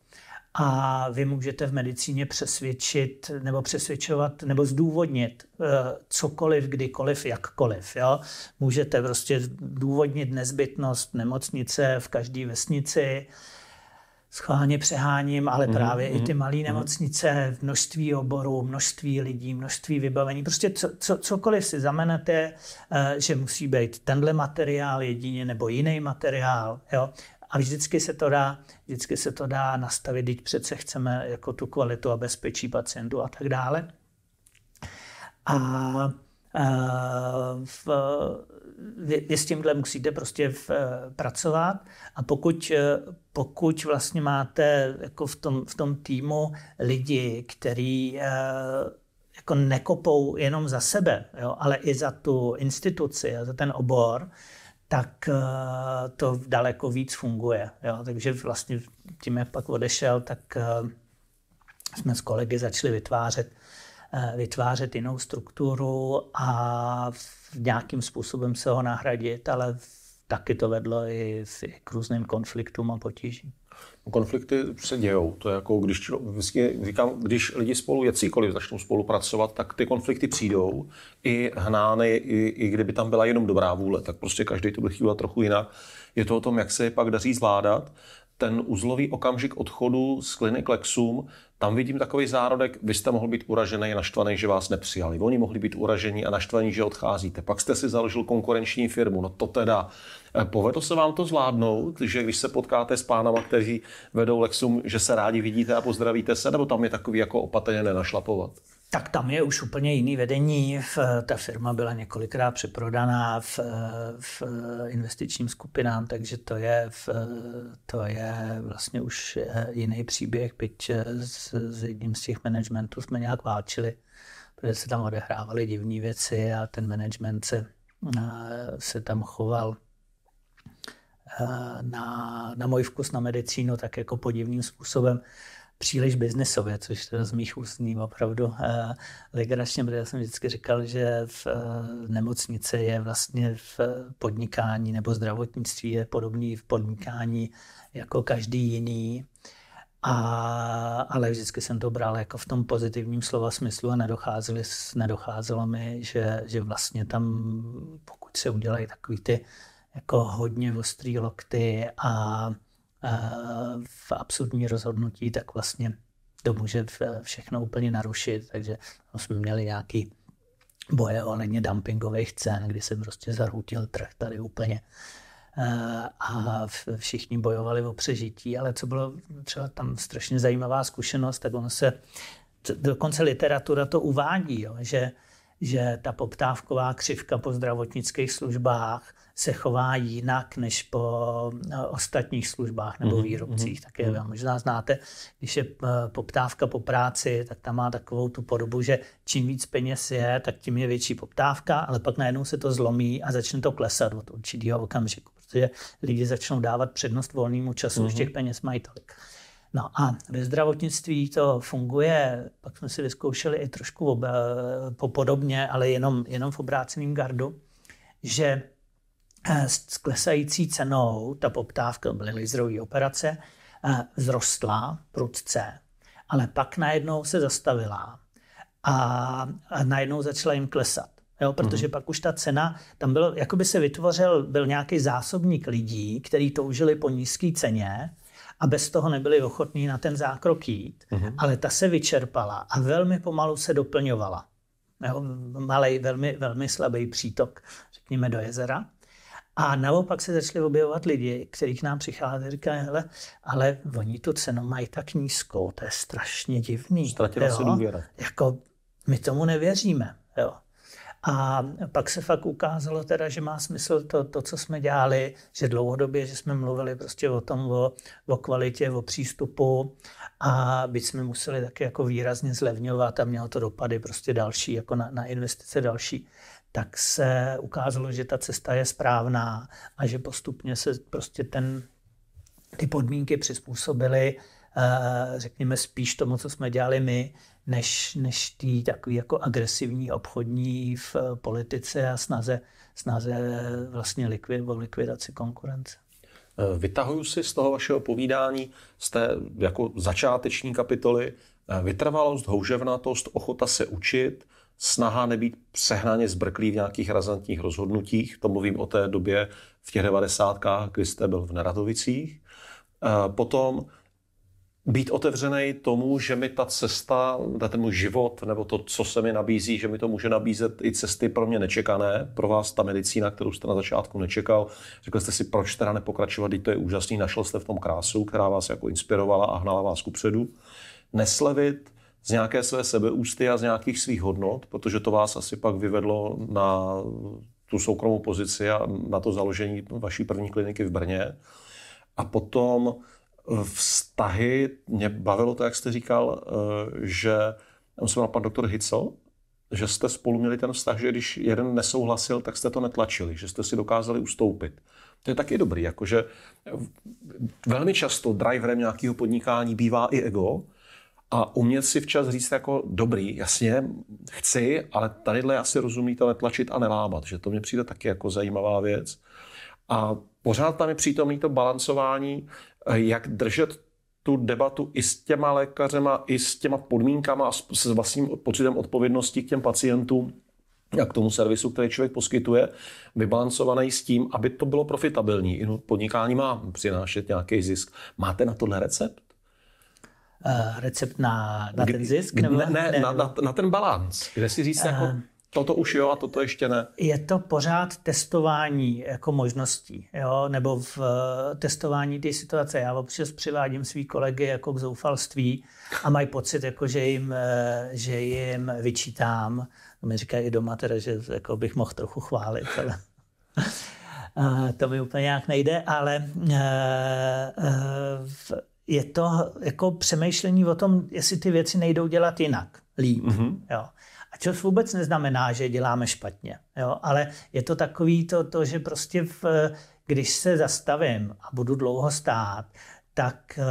a vy můžete v medicíně přesvědčit nebo přesvědčovat nebo zdůvodnit eh, cokoliv, kdykoliv, jakkoliv. Jo? Můžete prostě důvodnit nezbytnost nemocnice v každé vesnici, schválně přeháním, ale mm, právě mm, i mhm, ty malé mm. nemocnice, množství oborů, množství lidí, množství vybavení, prostě co, co, cokoliv si zamenete, eh, že musí být tenhle materiál jedině nebo jiný materiál. Jo? A vždycky se to dá, vždycky se to dá nastavit, když přece chceme jako tu kvalitu a bezpečí pacientů a tak dále. A, a v, vy, vy s tímhle musíte prostě v, eh, pracovat a pokud, eh, pokud vlastně máte jako v tom, v tom týmu lidi, který eh, jako nekopou jenom za sebe, jo, ale i za tu instituci a za ten obor, tak eh, to daleko víc funguje. Jo? Takže vlastně tím, jak pak odešel, tak eh, jsme s kolegy začali vytvářet eh, vytvářet jinou strukturu a nějakým způsobem se ho nahradit, ale taky to vedlo i k různým konfliktům a potížím konflikty se dějou. To je jako, když, vždycky říkám, když lidi spolu, jakýkoliv začnou spolupracovat, tak ty konflikty přijdou i hnány, i, i kdyby tam byla jenom dobrá vůle, tak prostě každý to bude chtěl trochu jinak. Je to o tom, jak se je pak daří zvládat ten uzlový okamžik odchodu z klinik Lexum, tam vidím takový zárodek, vy jste mohl být uražený a naštvaný, že vás nepřijali. Oni mohli být uražení a naštvaní, že odcházíte. Pak jste si založil konkurenční firmu. No to teda, eh, povedlo se vám to zvládnout, že když se potkáte s pánama, kteří vedou Lexum, že se rádi vidíte a pozdravíte se, nebo tam je takový jako opatrně nenašlapovat? tak tam je už úplně jiný vedení. Ta firma byla několikrát přeprodaná v, v investičním skupinám, takže to je, v, to je vlastně už jiný příběh, byť s, s jedním z těch managementů jsme nějak válčili, protože se tam odehrávaly divní věci a ten management se, se tam choval eh, na, na můj vkus na medicínu tak jako podivným způsobem příliš biznesově, což to z mých úst opravdu uh, legračně, protože já jsem vždycky říkal, že v uh, nemocnici je vlastně v podnikání nebo zdravotnictví je podobný v podnikání jako každý jiný. A, ale vždycky jsem to bral jako v tom pozitivním slova smyslu a nedocházeli, nedocházelo mi, že, že vlastně tam, pokud se udělají takový ty jako hodně ostrý lokty a v absurdní rozhodnutí, tak vlastně to může všechno úplně narušit. Takže jsme měli nějaký boje o leně dumpingových cen, kdy se prostě zarhutil trh tady úplně a všichni bojovali o přežití, ale co bylo třeba tam strašně zajímavá zkušenost, tak ono se, dokonce literatura to uvádí, jo, že že ta poptávková křivka po zdravotnických službách se chová jinak než po eh, ostatních službách nebo mhm, výrobcích. Mm-hmm. Tak je, mhm. možná znáte, když je eh, poptávka po práci, tak tam má takovou tu podobu, že čím víc peněz je, tak tím je větší poptávka, ale pak najednou se to zlomí a začne to klesat od určitého okamžiku, protože lidi začnou dávat přednost volnému času, mm-hmm. už těch peněz mají tolik. No a ve zdravotnictví to funguje, pak jsme si vyzkoušeli i trošku eh, podobně, ale jenom, jenom v obráceném gardu, že eh, s klesající cenou ta poptávka, byly laserové operace, eh, vzrostla prudce, ale pak najednou se zastavila a, najednou začala jim klesat. Jo, protože mm-hmm. pak už ta cena, tam bylo, jako by se vytvořil, byl nějaký zásobník lidí, kteří toužili po nízké ceně a bez toho nebyli ochotní na ten zákrok jít, mm-hmm. ale ta se vyčerpala a velmi pomalu se doplňovala. Jo, malej, velmi, velmi slabý přítok, řekněme, do jezera. A naopak se začali objevovat lidi, kteří k nám přicházeli a říkají, hele, ale oni tu cenu mají tak nízkou, to je strašně divný. Ztratila se důvěra. Jako, my tomu nevěříme. Jo. A pak se fakt ukázalo teda, že má smysl to, to co jsme dělali, že dlouhodobě, že jsme mluvili prostě o tom, o, o kvalitě, o přístupu a byť jsme museli taky jako výrazně zlevňovat a mělo to dopady prostě další, jako na, na investice další, tak se ukázalo, že ta cesta je správná a že postupně se prostě ten, ty podmínky přizpůsobily eh, řekněme, spíš tomu, co jsme dělali my, než, než tý takový jako agresivní obchodní v eh, politice a snaze, snaze eh, vlastně likvid, o likvidaci konkurence. Eh, vytahuju si z toho vašeho povídání, té jako začáteční kapitoly, vytrvalost, houževnatost, ochota se učit, snaha nebýt přehnaně zbrklý v nějakých razantních rozhodnutích, to mluvím o té době v těch devadesátkách, kdy jste byl v Neradovicích, potom být otevřený tomu, že mi ta cesta, ten můj život, nebo to, co se mi nabízí, že mi to může nabízet i cesty pro mě nečekané, pro vás ta medicína, kterou jste na začátku nečekal. Řekl jste si, proč teda nepokračovat, to je úžasný, našel jste v tom krásu, která vás jako inspirovala a hnala vás kupředu. Neslevit z nějaké své sebeústy a z nějakých svých hodnot, protože to vás asi pak vyvedlo na tu soukromou pozici a na to založení vaší první kliniky v Brně. A potom vztahy, mě bavilo to, jak jste říkal, eh, že já se pan doktor Hicel, že jste spolu měli ten vztah, že když jeden nesouhlasil, tak jste to netlačili, že jste si dokázali ustoupit. To je taky dobrý, jakože velmi často driverem nějakého podnikání bývá i ego a umět si včas říct jako dobrý, jasně, chci, ale tadyhle asi rozumíte netlačit a nelámat, že to mě přijde taky jako zajímavá věc. A pořád tam je přítomný to balancování, Eh, jak držet tu debatu i s těma lékařema, i s těma podmínkama a s vlastním pocitem odpovědnosti k těm pacientům a k tomu servisu, který člověk poskytuje, vybalancovaný s tím, aby to bylo profitabilní. No, podnikání má přinášet nějaký zisk. Máte na tohle recept? Uh, recept na, na ten zisk? Nebo? Ne, ne, ne, na, na, na ten balans. Kde si říct, uh, jako, eh, toto už jo a toto ještě ne. Je to pořád testování jako možností, jo? nebo v eh, testování té situace. Já občas přivádím svý kolegy jako k zoufalství a mají pocit, jako že, jim, eh, že jim vyčítám. Mi říkají i doma, teda, že jako bych mohl trochu chválit, ale eh, to mi úplně nějak nejde, ale je to jako přemýšlení o tom, jestli ty věci nejdou dělat jinak, líp. Mm-hmm. Jo což vůbec neznamená, že děláme špatně. Jo? Ale je to takový to, to že prostě v, když se zastavím a budu dlouho stát, tak eh,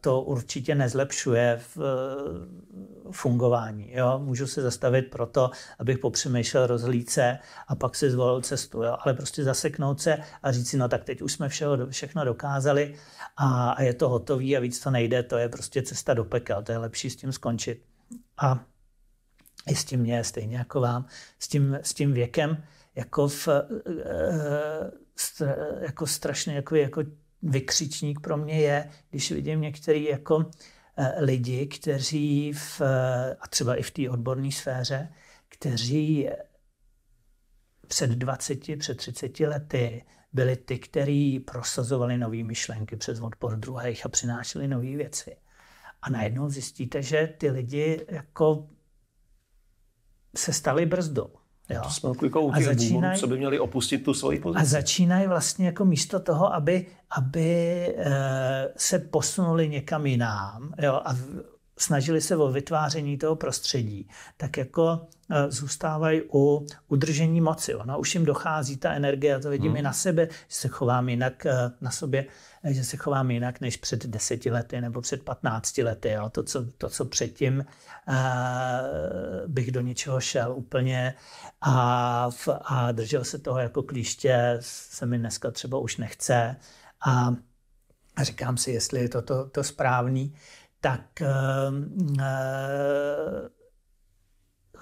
to určitě nezlepšuje v eh, fungování. Jo? Můžu se zastavit proto, abych popřemýšlel rozhlídce a pak si zvolil cestu. Jo? Ale prostě zaseknout se a říct si, no tak teď už jsme všeho, všechno dokázali a, a je to hotový a víc to nejde, to je prostě cesta do pekel, to je lepší s tím skončit. A i s tím mě, stejně jako vám, s tím, s tím věkem, jako, v, eh, jako strašný jako, jako vykřičník pro mě je, když vidím některý jako eh, lidi, kteří v, eh, a třeba i v té odborné sféře, kteří před 20, před 30 lety byli ty, kteří prosazovali nové myšlenky přes odpor druhých a přinášeli nové věci. A najednou zjistíte, že ty lidi jako se staly brzdou. Jo. To jsme klikou těch co by měli opustit tu svoji pozici. A začínají vlastně jako místo toho, aby, aby e, se posunuli někam jinám jo, a snažili se o vytváření toho prostředí, tak jako eh, zůstávají u udržení moci. Ona už jim dochází ta energie, a to vidím hmm. i na sebe, že se chovám jinak eh, na sobě, eh, že se chovám jinak než před deseti lety nebo před patnácti lety. Jo. To, co, to, co předtím bych do něčeho šel úplně a, v, a držel se toho jako klíště, se mi dneska třeba už nechce. A říkám si, jestli je to, to, to správný tak ehm, eh,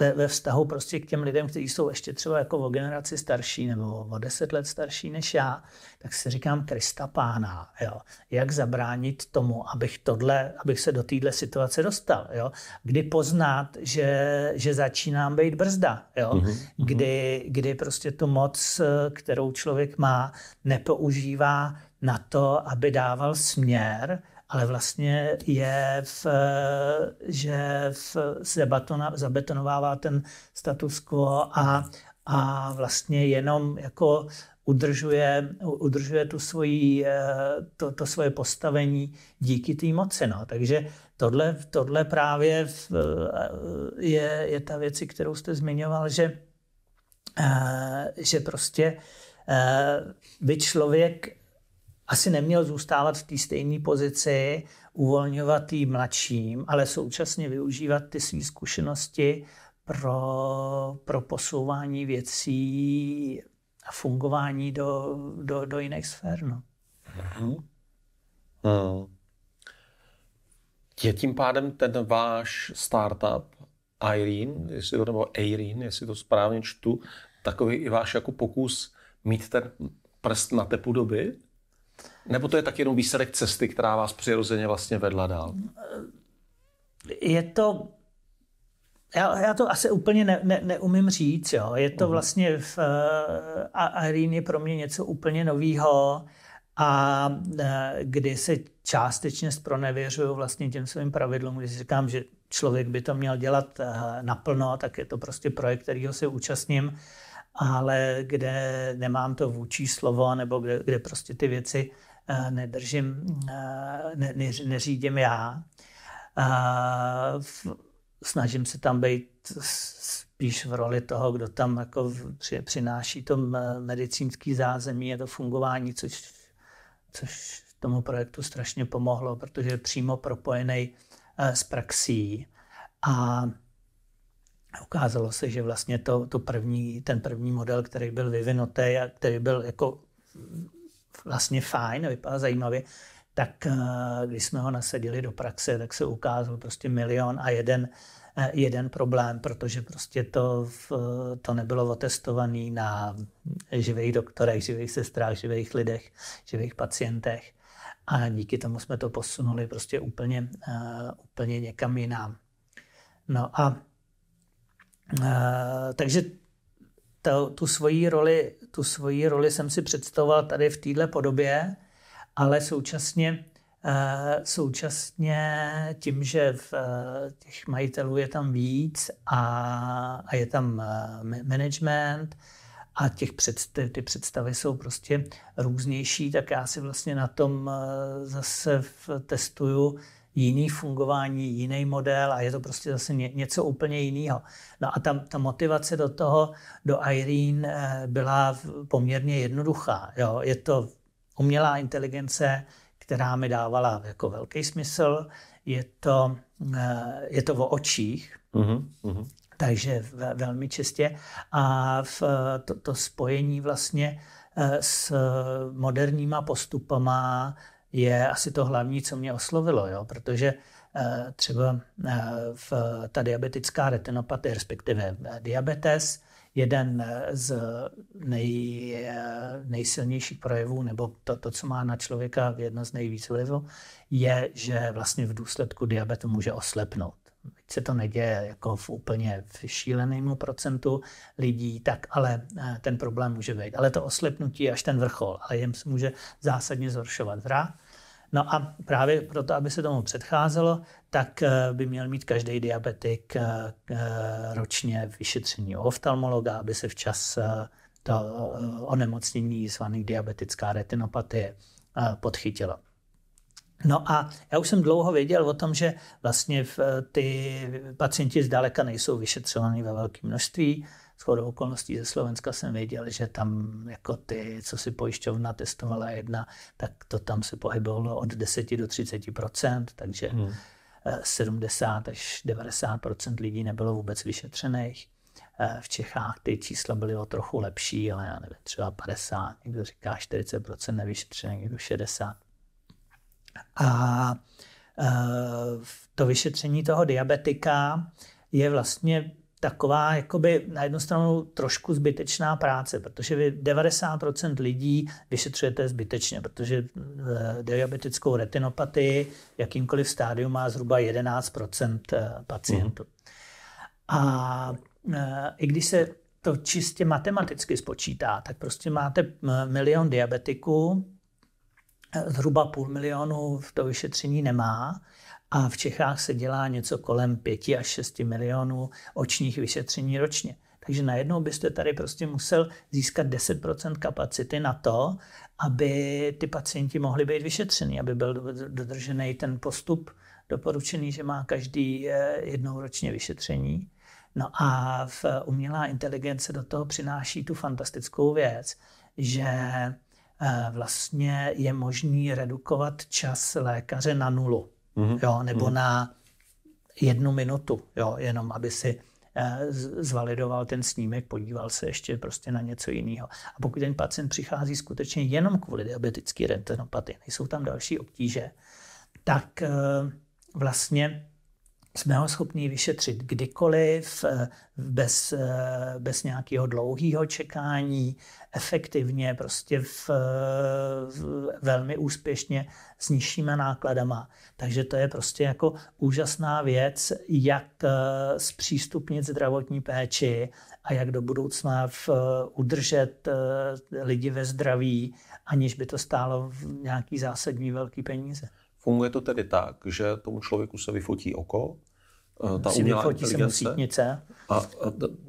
ve, ve vztahu prostě k těm lidem, kteří jsou ještě třeba jako o generaci starší nebo o deset let starší než já, tak si říkám Krista pána, jo. jak zabránit tomu, abych, tohle, abych se do téhle situace dostal, jo. kdy poznat, že, že začínám být brzda, jo. Mhm, mhm. Kdy, kdy prostě tu moc, eh, kterou člověk má, nepoužívá na to, aby dával směr, ale vlastně je, v, že v, se batona, zabetonovává ten status quo a, a vlastně jenom jako udržuje, udržuje tu svoji, to, to svoje postavení díky té moci. No. Takže tohle, tohle právě je, je ta věc, kterou jste zmiňoval, že, eh, že prostě eh, by člověk asi neměl zůstávat v té stejné pozici, uvolňovat ji mladším, ale současně využívat ty své zkušenosti pro, pro posouvání věcí a fungování do, do, do jiných sfér. No. Mm-hmm. Mm. Je tím pádem ten váš startup Irene, jestli to, nebo Irene, jestli to správně čtu, takový i váš jako pokus mít ten prst na tepu doby? Nebo to je tak jenom výsledek cesty, která vás přirozeně vlastně vedla dál? Je to... Já, já to asi úplně ne, ne, neumím říct. Jo. Je to mhm. vlastně... V, uh, Irene je pro mě něco úplně novýho a eh, kdy se částečně zpronevěřuju vlastně těm svým pravidlům, když říkám, že člověk by to měl dělat eh, naplno, tak je to prostě projekt, kterýho se účastním, ale kde nemám to vůči slovo, nebo kde, kde prostě ty věci Eh, nedržím, eh, ne, ne, neřídím já. Eh, snažím se tam být spíš v roli toho, kdo tam jako při, přináší to medicínský zázemí a to fungování, což, což tomu projektu strašně pomohlo, protože je přímo propojený s praxí. A ukázalo se, že vlastně to, to první, ten první model, který byl vyvinutý a který byl jako vlastně fajn, vypadal zajímavě, tak eh, když jsme ho nasadili do praxe, tak se ukázal prostě milion a jeden, eh, jeden problém, protože prostě to, to nebylo otestované na živých doktorech, živých sestrách, živých lidech, živých pacientech. A díky tomu jsme to posunuli prostě úplně, eh, úplně někam jinam. No a takže to, tu, svoji roli, tu svoji roli jsem si představoval tady v téhle podobě, ale současně, eh, současně tím, že v eh, těch majitelů je tam víc a, a je tam eh, management a těch představ, ty představy jsou prostě různější, tak já si vlastně na tom zase testuju jiný fungování, jiný model a je to prostě zase ně, něco úplně jiného. No a tam ta motivace do toho, do Irene eh, byla poměrně jednoduchá. Jo. Je to umělá inteligence, která mi dávala jako velký smysl. Je to, eh, je to o očích, uh-huh, uh-huh. takže velmi čistě. A v to, to spojení vlastně eh, s moderníma postupama, je asi to hlavní, co mě oslovilo, jo? protože eh, třeba eh, v ta diabetická retinopatie, respektive eh, diabetes, jeden z nej, nejsilnějších projevů, nebo to, to, co má na člověka jedno z nejvíc vlivu, je, že vlastně v důsledku diabetu může oslepnout se to neděje jako v úplně v šílenému procentu lidí, tak ale eh, ten problém může být. Ale to oslepnutí je až ten vrchol, ale jim se může zásadně zhoršovat zrak. No a právě proto, aby se tomu předcházelo, tak eh, by měl mít každý diabetik eh, ročně vyšetření u oftalmologa, aby se včas to onemocnění zvané diabetická retinopatie podchytilo. No a já už jsem dlouho věděl o tom, že vlastně eh, ty pacienti zdaleka nejsou vyšetřovaní ve velkém množství. S okolností ze Slovenska jsem věděl, že tam jako ty, co si pojišťovna testovala jedna, tak to tam se pohybovalo od 10 do 30 takže hmm. 70 eh, až 90 lidí nebylo vůbec vyšetřených. Eh, v Čechách ty čísla byly o trochu lepší, ale já nevím, třeba 50, někdo říká 40 nevyšetřených, někdo 60 a e, to vyšetření toho diabetika je vlastně taková jakoby na jednu stranu trošku zbytečná práce, protože vy 90% lidí vyšetřujete zbytečně, protože e, diabetickou retinopatii jakýmkoliv stádiu má zhruba 11% e, pacientů. Mhm. A i když se to čistě matematicky spočítá, tak prostě máte milion diabetiků, zhruba půl milionu v to vyšetření nemá a v Čechách se dělá něco kolem 5 až 6 milionů očních vyšetření ročně. Takže najednou byste tady prostě musel získat 10% kapacity na to, aby ty pacienti mohli být vyšetřeni, aby byl dodržený ten postup doporučený, že má každý eh, jednou ročně vyšetření. No a v umělá inteligence do toho přináší tu fantastickou věc, že Eh, vlastně je možný redukovat čas lékaře na nulu, mm-hmm. jo, nebo mm-hmm. na jednu minutu, jo, jenom aby si eh, zvalidoval ten snímek, podíval se ještě prostě na něco jiného. A pokud ten pacient přichází skutečně jenom kvůli diabetické retinopatii, nejsou tam další obtíže, tak eh, vlastně jsme ho schopni vyšetřit kdykoliv, eh, bez, eh, bez nějakého dlouhého čekání, efektivně, prostě v, eh, v, velmi úspěšně s nižšíma nákladama. Takže to je prostě jako úžasná věc, jak zpřístupnit zdravotní péči a jak do budoucna v, udržet lidi ve zdraví, aniž by to stálo nějaký zásadní velký peníze. Funguje to tedy tak, že tomu člověku se vyfotí oko, eh, ta si umělá vyfotí se mu sítnice. A, a,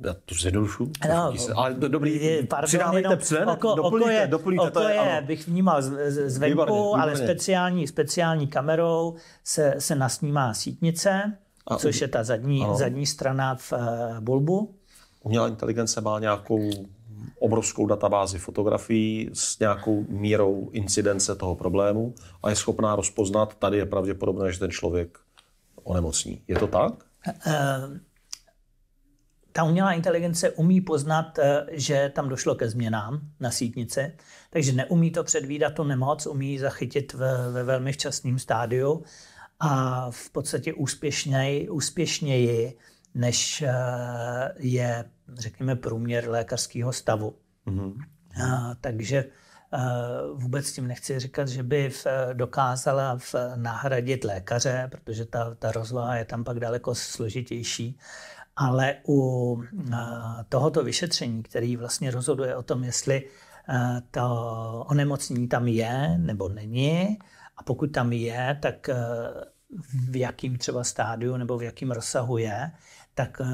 já to zjednodušu. No, ale do, dobrý, pardon, přidávejte psen, oko, doplňte, oko je, doplňte, oko je, je bych vnímal z, z, zvenku, výborně, výborně. ale speciální, speciální kamerou se, se nasnímá sítnice, a, což je ta zadní, zadní strana v uh, bulbu. Umělá inteligence má nějakou obrovskou databázi fotografií s nějakou mírou incidence toho problému a je schopná rozpoznat, tady je pravděpodobné, že ten člověk onemocní. Je to tak? Eh, ta umělá inteligence umí poznat, eh, že tam došlo ke změnám na sítnici, takže neumí to předvídat tu nemoc, umí zachytit ve, ve velmi včasném stádiu a v podstatě úspěšněji, úspěšněji než eh, je řekněme, průměr lékařského stavu. Mm-hmm. A, takže vůbec tím nechci říkat, že by v, eh, dokázala v, nahradit lékaře, protože ta, ta rozloha je tam pak daleko složitější, ale u tohoto vyšetření, který vlastně rozhoduje o tom, jestli eh, to onemocnění tam je nebo není, a pokud tam je, tak eh, v jakém třeba stádiu nebo v jakém rozsahu je, tak eh,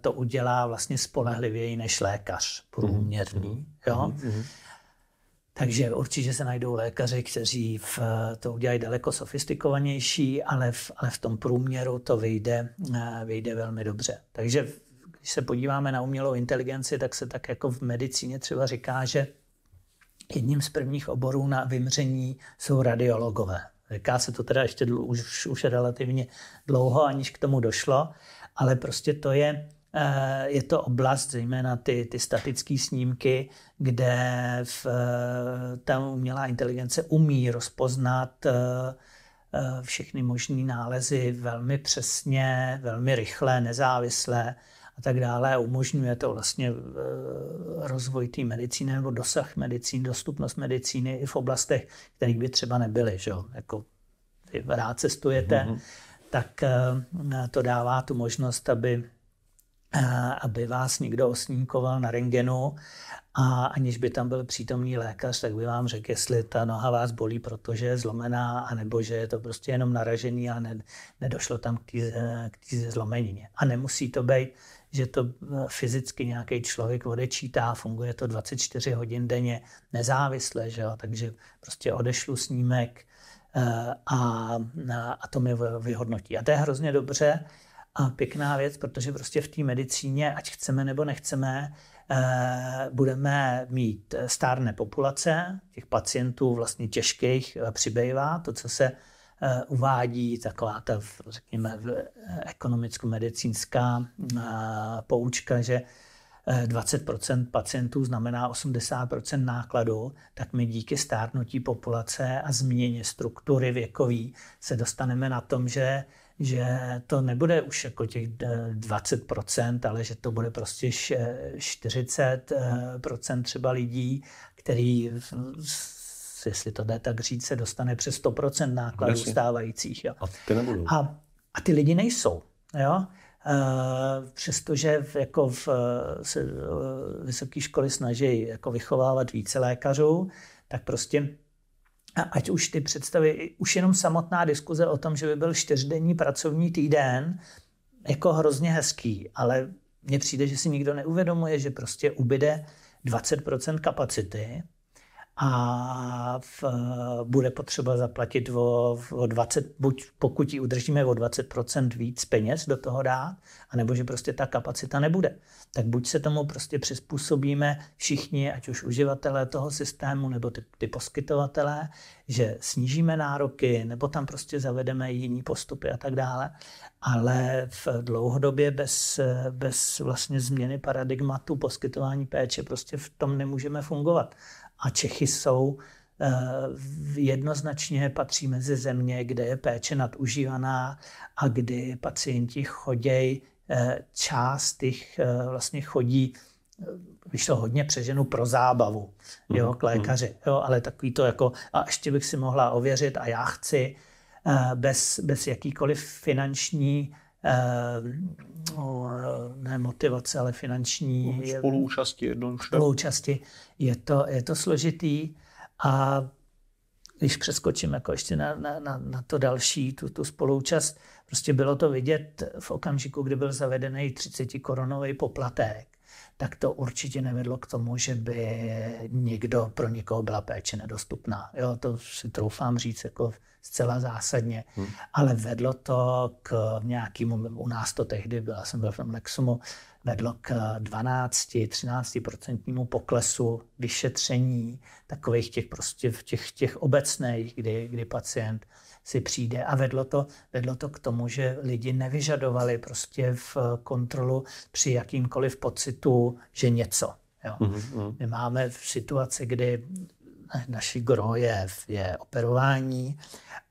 to udělá vlastně spolehlivěji než lékař průměrný. Mhm. Mhm. Jo? Mhm. Takže určitě se najdou lékaři, kteří v, eh, to udělají daleko sofistikovanější, ale v, ale v tom průměru to vyjde, eh, vyjde velmi dobře. Takže když se podíváme na umělou inteligenci, tak se tak jako v medicíně třeba říká, že jedním z prvních oborů na vymření jsou radiologové. Říká se to teda ještě už, už relativně dlouho, aniž k tomu došlo, ale prostě to je, eh, je to oblast, zejména ty, ty statické snímky, kde v, eh, ta umělá inteligence umí rozpoznat eh, všechny možné nálezy velmi přesně, velmi rychle, nezávisle a tak dále. Umožňuje to vlastně rozvoj té medicíny nebo dosah medicín, dostupnost medicíny i v oblastech, kterých by třeba nebyly. Že? Jako vy rád cestujete, mm-hmm tak eh, to dává tu možnost, aby, eh, aby vás někdo osnímkoval na rengenu a aniž by tam byl přítomný lékař, tak by vám řekl, jestli ta noha vás bolí, protože je zlomená, anebo že je to prostě jenom naražení a ne, nedošlo tam eh, k té zlomenině. A nemusí to být, že to fyzicky nějaký člověk odečítá, funguje to 24 hodin denně nezávisle, že jo? takže prostě odešlu snímek, Eh, a, a to mi vyhodnotí. A to je hrozně dobře a pěkná věc, protože prostě v té medicíně, ať chceme nebo nechceme, eh, budeme mít stárné populace, těch pacientů vlastně těžkých eh, přibývá, to, co se uvádí taková ta, řekněme, ekonomicko-medicínská poučka, že 20 eh, pacientů znamená 80 nákladů, tak my díky stárnutí populace a změně struktury věkový se dostaneme na tom, že že to nebude už jako těch 20%, eh, ale že to bude prostě 40% eh, třeba lidí, který jestli to jde tak říct, se dostane přes 100% nákladů stávajících. Jo. A ty nebudou. A, a ty lidi nejsou. Jo? Eh, přestože v jako v, eh, se eh, vysoké školy snaží jako vychovávat více lékařů, tak prostě ať už ty představy, už jenom samotná diskuze o tom, že by byl čtyřdenní pracovní týden, jako hrozně hezký, ale mně přijde, že si nikdo neuvědomuje, že prostě ubyde 20% kapacity a v, eh, bude potřeba zaplatit o, o 20, buď pokud ji udržíme o 20 víc peněz do toho dát, anebo že prostě ta kapacita nebude. Tak buď se tomu prostě přizpůsobíme všichni, ať už uživatelé toho systému, nebo ty, ty poskytovatelé, že snížíme nároky, nebo tam prostě zavedeme jiný postupy a tak dále, ale v dlouhodobě bez, bez vlastně změny paradigmatu poskytování péče prostě v tom nemůžeme fungovat a Čechy jsou eh, jednoznačně patří mezi země, kde je péče nadužívaná a kdy pacienti chodějí, eh, část těch eh, vlastně chodí když to hodně přeženu, pro zábavu mhm, jo, k mhm. lékaři. Jo, ale takový to jako, a ještě bych si mohla ověřit a já chci bez, bez jakýkoliv finanční ne motivace, ale finanční spoluúčasti, spoluúčasti je to, je to složitý a když přeskočím jako ještě na, na, na, na to další, tu, tu spolúčast, prostě bylo to vidět v okamžiku, kdy byl zavedený 30-korunový poplatek, tak to určitě nevedlo k tomu, že by někdo pro někoho byla péče nedostupná. Jo, to si troufám říct jako zcela zásadně. Hmm. Ale vedlo to k nějakému, u nás to tehdy, byla jsem byl v tom Lexumu, vedlo k 12-13% eh, poklesu vyšetření takových těch prostě v těch, těch obecných, kdy, kdy pacient si přijde a vedlo to, vedlo to k tomu, že lidi nevyžadovali prostě v eh, kontrolu při jakýmkoliv pocitu, že něco. Jo. Mm-hmm. My máme v situaci, kdy naši gro je, je operování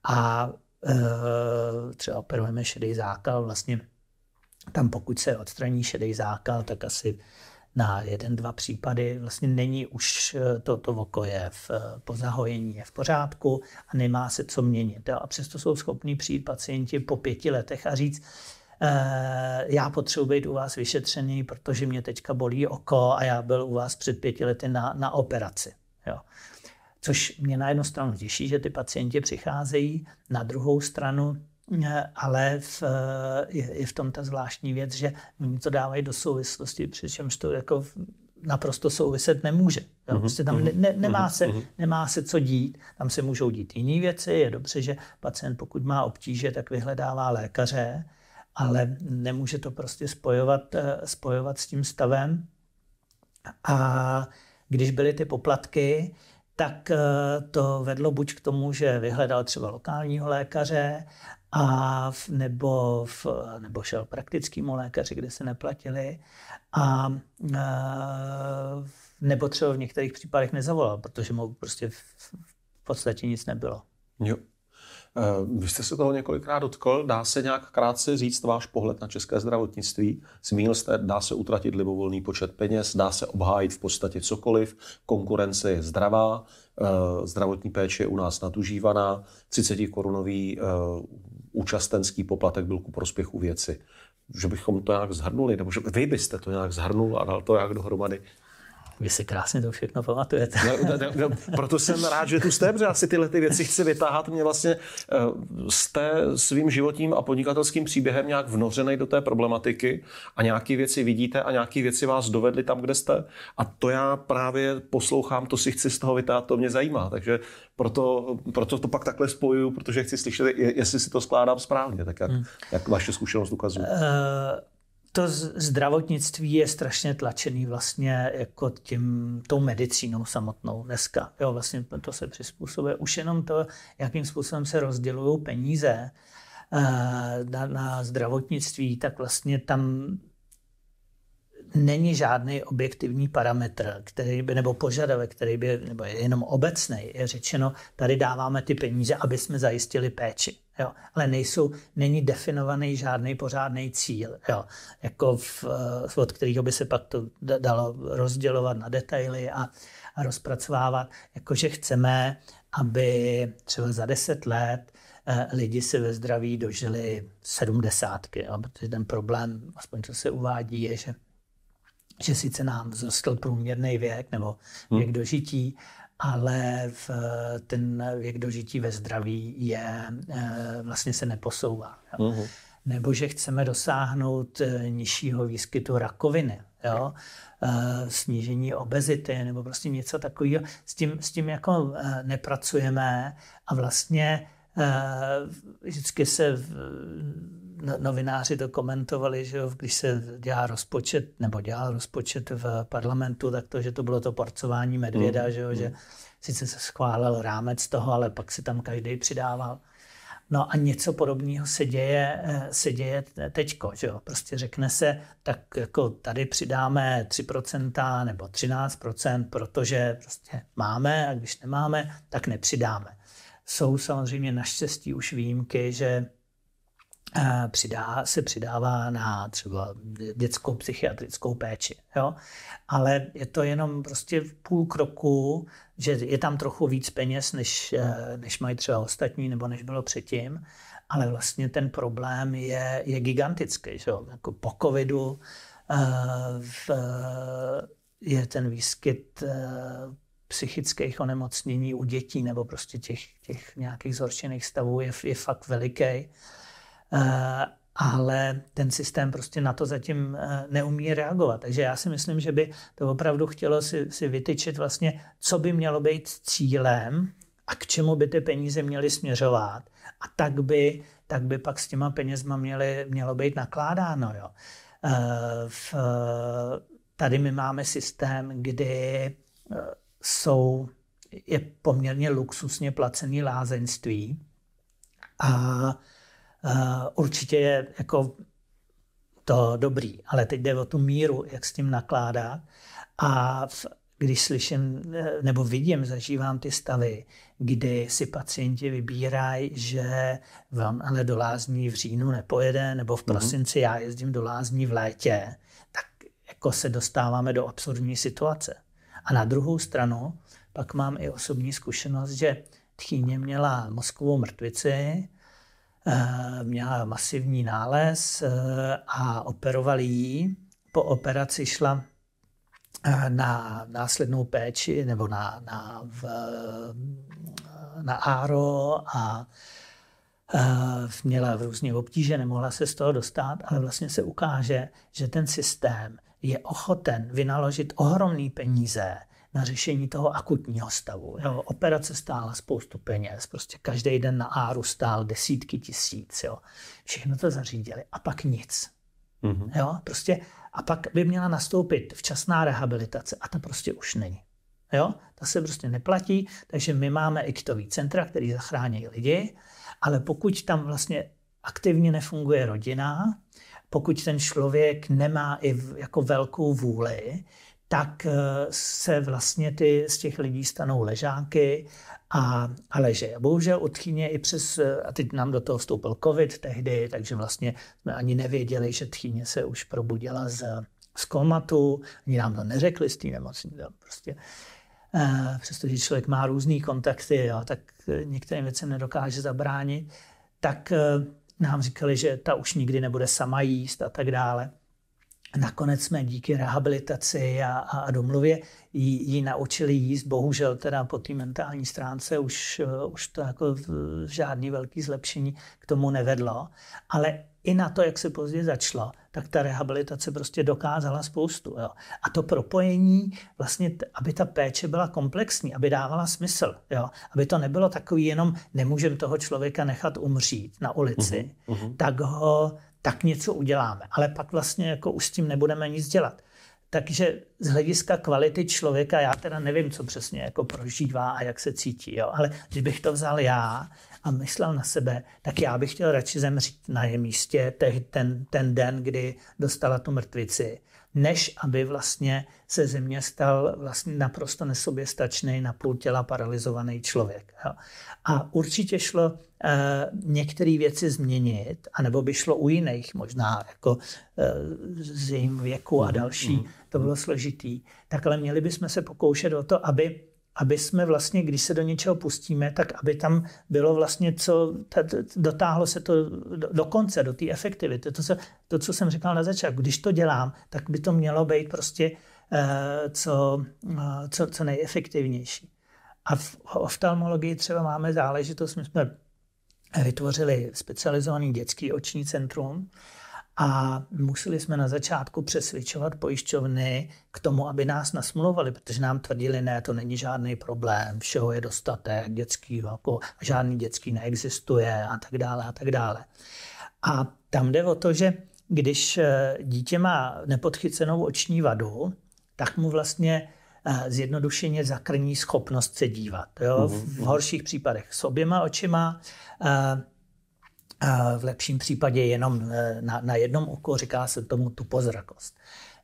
a e, třeba operujeme šedý zákal, vlastně tam pokud se odstraní šedý zákal, tak asi na jeden, dva případy vlastně není už eh, to, to oko je v, eh, po zahojení je v pořádku a nemá se co měnit. A přesto jsou schopní přijít pacienti po pěti letech a říct, eh, já potřebuji být u vás vyšetřený, protože mě teďka bolí oko a já byl u vás před pěti lety na, na operaci. Jo. Což mě na jednu stranu těší, že ty pacienti přicházejí, na druhou stranu Eh, ale v, eh, je, je v tom ta zvláštní věc, že oni to dávají do souvislosti, přičemž to jako naprosto souviset nemůže. Mhm, prostě tam mhm, ne, ne, nemá, mhm, se, nemá se co dít, tam se můžou dít jiné věci. Je dobře, že pacient, pokud má obtíže, tak vyhledává lékaře, ale nemůže to prostě spojovat, eh, spojovat s tím stavem. A když byly ty poplatky, tak eh, to vedlo buď k tomu, že vyhledal třeba lokálního lékaře, a v, nebo, v, nebo šel praktickýmu lékaři, kde se neplatili, a, a eh, nebo třeba v některých případech nezavolal, protože mu prostě v, v podstatě nic nebylo. Jo. Eh, vy jste se toho několikrát dotkl. Dá se nějak krátce říct váš pohled na české zdravotnictví? Zmínil jste, dá se utratit libovolný počet peněz, dá se obhájit v podstatě cokoliv. Konkurence je zdravá, eh, zdravotní péče je u nás nadužívaná, 30 korunový eh, účastenský poplatek byl ku prospěchu věci. Že bychom to nějak zhrnuli, nebo že vy byste to nějak zhrnul a dal to nějak dohromady. Vy si krásně to všechno pamatujete. No, no, no, proto jsem rád, že tu jste, protože asi tyhle ty věci chci vytáhat. Mě vlastně eh, jste svým životním a podnikatelským příběhem nějak vnořený do té problematiky a nějaké věci vidíte a nějaké věci vás dovedly tam, kde jste. A to já právě poslouchám, to si chci z toho vytáhat, to mě zajímá. Takže proto, proto to pak takhle spojuju, protože chci slyšet, jestli si to skládám správně, tak jak, hmm. jak vaše zkušenost ukazuje. Uh to zdravotnictví je strašně tlačený vlastně jako tím, tou medicínou samotnou dneska. Jo, vlastně to se přizpůsobuje. Už jenom to, jakým způsobem se rozdělují peníze eh, na, na zdravotnictví, tak vlastně tam není žádný objektivní parametr, který by, nebo požadavek, který by, nebo je jenom obecný, je řečeno, tady dáváme ty peníze, aby jsme zajistili péči. Jo. Ale nejsou, není definovaný žádný pořádný cíl, jo. Jako v, eh, od kterého by se pak to dalo rozdělovat na detaily a, a rozpracovávat. Jakože chceme, aby třeba za deset let eh, lidi se ve zdraví dožili sedmdesátky, protože ten problém, aspoň co se uvádí, je, že že sice nám vzrostl průměrný věk nebo hmm. věk hmm. dožití, ale v, ten věk dožití ve zdraví je, eh, vlastně se neposouvá. Jo. Hmm. Nebo že chceme dosáhnout eh, nižšího výskytu rakoviny, jo? Eh, snížení obezity nebo prostě něco takového. S tím, s tím jako nepracujeme a vlastně vždycky se v, No, novináři to komentovali, že jo, když se dělá rozpočet, nebo dělal rozpočet v parlamentu, tak to, že to bylo to porcování medvěda, mm. že, jo, mm. že sice se schválil rámec toho, ale pak si tam každý přidával. No a něco podobného se děje, eh, se děje teďko, že jo. Prostě řekne se, tak jako tady přidáme 3% nebo 13%, protože prostě máme a když nemáme, tak nepřidáme. Jsou samozřejmě naštěstí už výjimky, že Eh, přidá, se přidává na třeba dětskou psychiatrickou péči. Jo? Ale je to jenom prostě v půl kroku, že je tam trochu víc peněz, než, eh, než mají třeba ostatní nebo než bylo předtím, ale vlastně ten problém je, je gigantický. Že jo? Jako po covidu eh, v, je ten výskyt psychických onemocnění u dětí nebo prostě těch, těch nějakých zhoršených stavů je, je fakt veliký. Eh, ale ten systém prostě na to zatím eh, neumí reagovat. Takže já si myslím, že by to opravdu chtělo si, si vytyčit vlastně, co by mělo být cílem a k čemu by ty peníze měly směřovat. A tak by, tak by pak s těma penězma měly, mělo být nakládáno. Jo. Eh, v, tady my máme systém, kdy jsou, je poměrně luxusně placený lázeňství a Eh, určitě je jako to dobrý, ale teď jde o tu míru, jak s tím nakládá. A v, když slyším eh, nebo vidím, zažívám ty stavy, kdy si pacienti vybírají, že vám ale do lázní v říjnu nepojede, nebo v mhm. prosinci já jezdím do lázní v létě, tak jako se dostáváme do absurdní situace. A na druhou stranu pak mám i osobní zkušenost, že tchýně měla mozkovou mrtvici, Eh, měla masivní nález eh, a operovali ji. Po operaci šla eh, na následnou péči nebo na, na, v, na ARO a měla v různě obtíže, nemohla se z toho dostat, ale vlastně se ukáže, že ten systém je ochoten vynaložit ohromné peníze na řešení toho akutního stavu. Jo. Operace stála spoustu peněz, prostě každý den na áru stál desítky tisíc. Jo. Všechno to zařídili a pak nic. Mm-hmm. Jo, prostě a pak by měla nastoupit včasná rehabilitace a ta prostě už není. Jo? Ta se prostě neplatí, takže my máme ikitový centra, který zachrání lidi, ale pokud tam vlastně aktivně nefunguje rodina, pokud ten člověk nemá i jako velkou vůli, tak eh, se vlastně ty z těch lidí stanou ležáky a, a leže. Bohužel od odchyně i přes, eh, a teď nám do toho vstoupil covid tehdy, takže vlastně jsme ani nevěděli, že tchyně se už probudila z, z komatu, ani nám to neřekli z té nemocnice. No, prostě, eh, přestože člověk má různé kontakty, jo, tak některým věcem nedokáže zabránit, tak nám říkali, že ta už nikdy nebude sama jíst a tak dále. Nakonec jsme díky rehabilitaci a, a domluvě ji, ji naučili jíst. Bohužel teda po té mentální stránce už, eh, už to jako žádný velký zlepšení k tomu nevedlo. Ale i na to, jak se později začalo, tak ta rehabilitace prostě dokázala spoustu. Jo. A to propojení, vlastně, aby ta péče byla komplexní, aby dávala smysl, jo. aby to nebylo takový jenom, nemůžeme toho člověka nechat umřít na ulici, uh-huh, uh-huh. tak ho tak něco uděláme. Ale pak vlastně jako už s tím nebudeme nic dělat. Takže z hlediska kvality člověka, já teda nevím, co přesně jako prožívá a jak se cítí, jo? ale kdybych to vzal já, a myslel na sebe, tak já bych chtěl radši zemřít na jejím místě ten, ten den, kdy dostala tu mrtvici, než aby vlastně se ze mě stal vlastně naprosto nesoběstačný, na půl těla paralizovaný člověk. A určitě šlo eh, některé věci změnit, anebo by šlo u jiných, možná jako eh, z jejím věku a mm-hmm. další, mm-hmm. to bylo složitý. Tak ale měli bychom se pokoušet o to, aby aby jsme vlastně, když se do něčeho pustíme, tak aby tam bylo vlastně co, dotáhlo se to do, do konce, do té efektivity. To, co, to, co jsem říkal na začátku, když to dělám, tak by to mělo být prostě eh, co, eh, co, co nejefektivnější. A v oftalmologii třeba máme záležitost, my jsme vytvořili specializovaný dětský oční centrum, a museli jsme na začátku přesvědčovat pojišťovny k tomu, aby nás nasmluvali, protože nám tvrdili, ne, to není žádný problém, všeho je dostatek, dětský, jako žádný dětský neexistuje a tak dále a tak dále. A tam jde o to, že když eh, dítě má nepodchycenou oční vadu, tak mu vlastně eh, zjednodušeně zakrní schopnost se dívat. Jo? V mhm, mhm. horších případech s oběma očima, eh, v lepším případě jenom e, na, na jednom oku, říká se tomu tu pozrakost.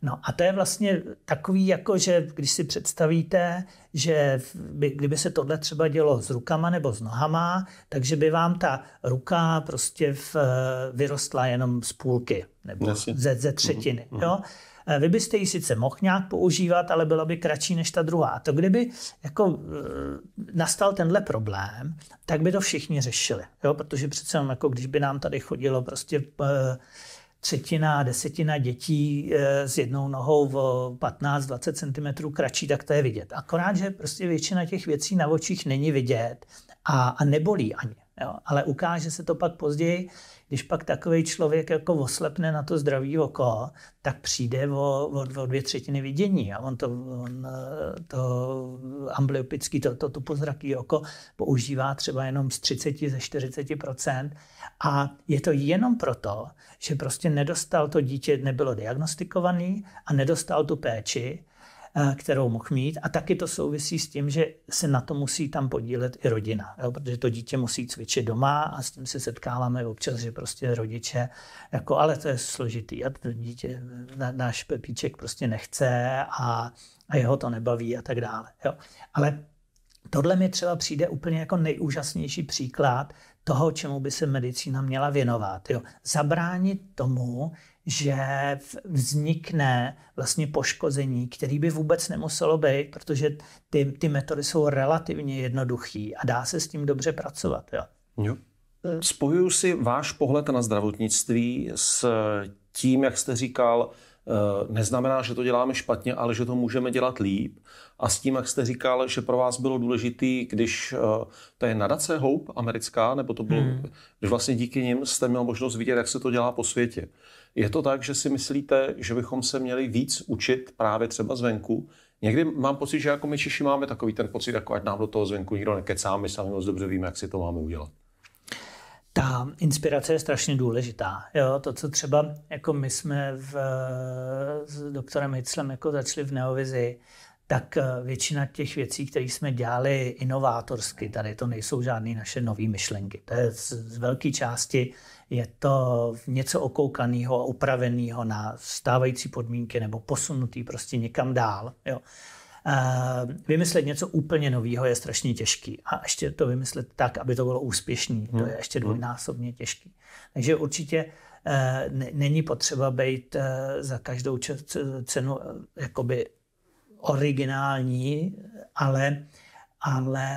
No a to je vlastně takový, jako že když si představíte, že by, kdyby se tohle třeba dělo s rukama nebo s nohama, takže by vám ta ruka prostě v, e, vyrostla jenom z půlky nebo ze, ze třetiny. Mm-hmm. Jo? Eh, vy byste ji sice mohl nějak používat, ale byla by kratší než ta druhá. To kdyby jako eh, nastal tenhle problém, tak by to všichni řešili. Jo? Protože přece jako když by nám tady chodilo prostě eh, třetina, desetina dětí s jednou nohou v 15-20 cm kratší, tak to je vidět. Akorát, že prostě většina těch věcí na očích není vidět a, a nebolí ani. Jo? Ale ukáže se to pak později, když pak takový člověk jako oslepne na to zdravý oko, tak přijde o, o, o dvě třetiny vidění a on to, on to ambliopický, to, to pozraký oko používá třeba jenom z 30 ze 40 a je to jenom proto, že prostě nedostal to dítě, nebylo diagnostikovaný a nedostal tu péči Eh, kterou mohl mít. A taky to souvisí s tím, že se na to musí tam podílet i rodina, jo? protože to dítě musí cvičit doma a s tím se setkáváme občas, že prostě rodiče, jako, ale to je složitý a to dítě, náš Pepíček prostě nechce a, a jeho to nebaví a tak dále. Jo? Ale Tohle mi třeba přijde úplně jako nejúžasnější příklad toho, čemu by se medicína měla věnovat. Jo. Zabránit tomu, že vznikne vlastně poškození, který by vůbec nemuselo být, protože ty, ty metody jsou relativně jednoduchý a dá se s tím dobře pracovat. Jo. Jo. Eh. Spojuju si váš pohled na zdravotnictví s tím, jak jste říkal, Eh, neznamená, že to děláme špatně, ale že to můžeme dělat líp. A s tím, jak jste říkal, že pro vás bylo důležitý, když eh, to je nadace Hope americká, nebo to bylo, hmm. když vlastně díky nim jste měl možnost vidět, jak se to dělá po světě. Je to tak, že si myslíte, že bychom se měli víc učit právě třeba zvenku? Někdy mám pocit, že jako my Češi máme takový ten pocit, jako ať nám do toho zvenku nikdo nekecá, my sami moc dobře víme, jak si to máme udělat ta inspirace je strašně důležitá. Jo, to, co třeba jako my jsme v, s doktorem Hitzlem jako začali v Neovizi, tak eh, většina těch věcí, které jsme dělali inovátorsky, tady to nejsou žádné naše nové myšlenky. To je z, z velké části je to něco okoukaného a upraveného na stávající podmínky nebo posunutý prostě někam dál. Jo. Eh, vymyslet něco úplně nového je strašně těžký. A ještě to vymyslet tak, aby to bylo úspěšný, to je hmm. ještě hmm. dvojnásobně těžký. Takže určitě eh, není potřeba být eh, za každou cenu jakoby originální, ale ale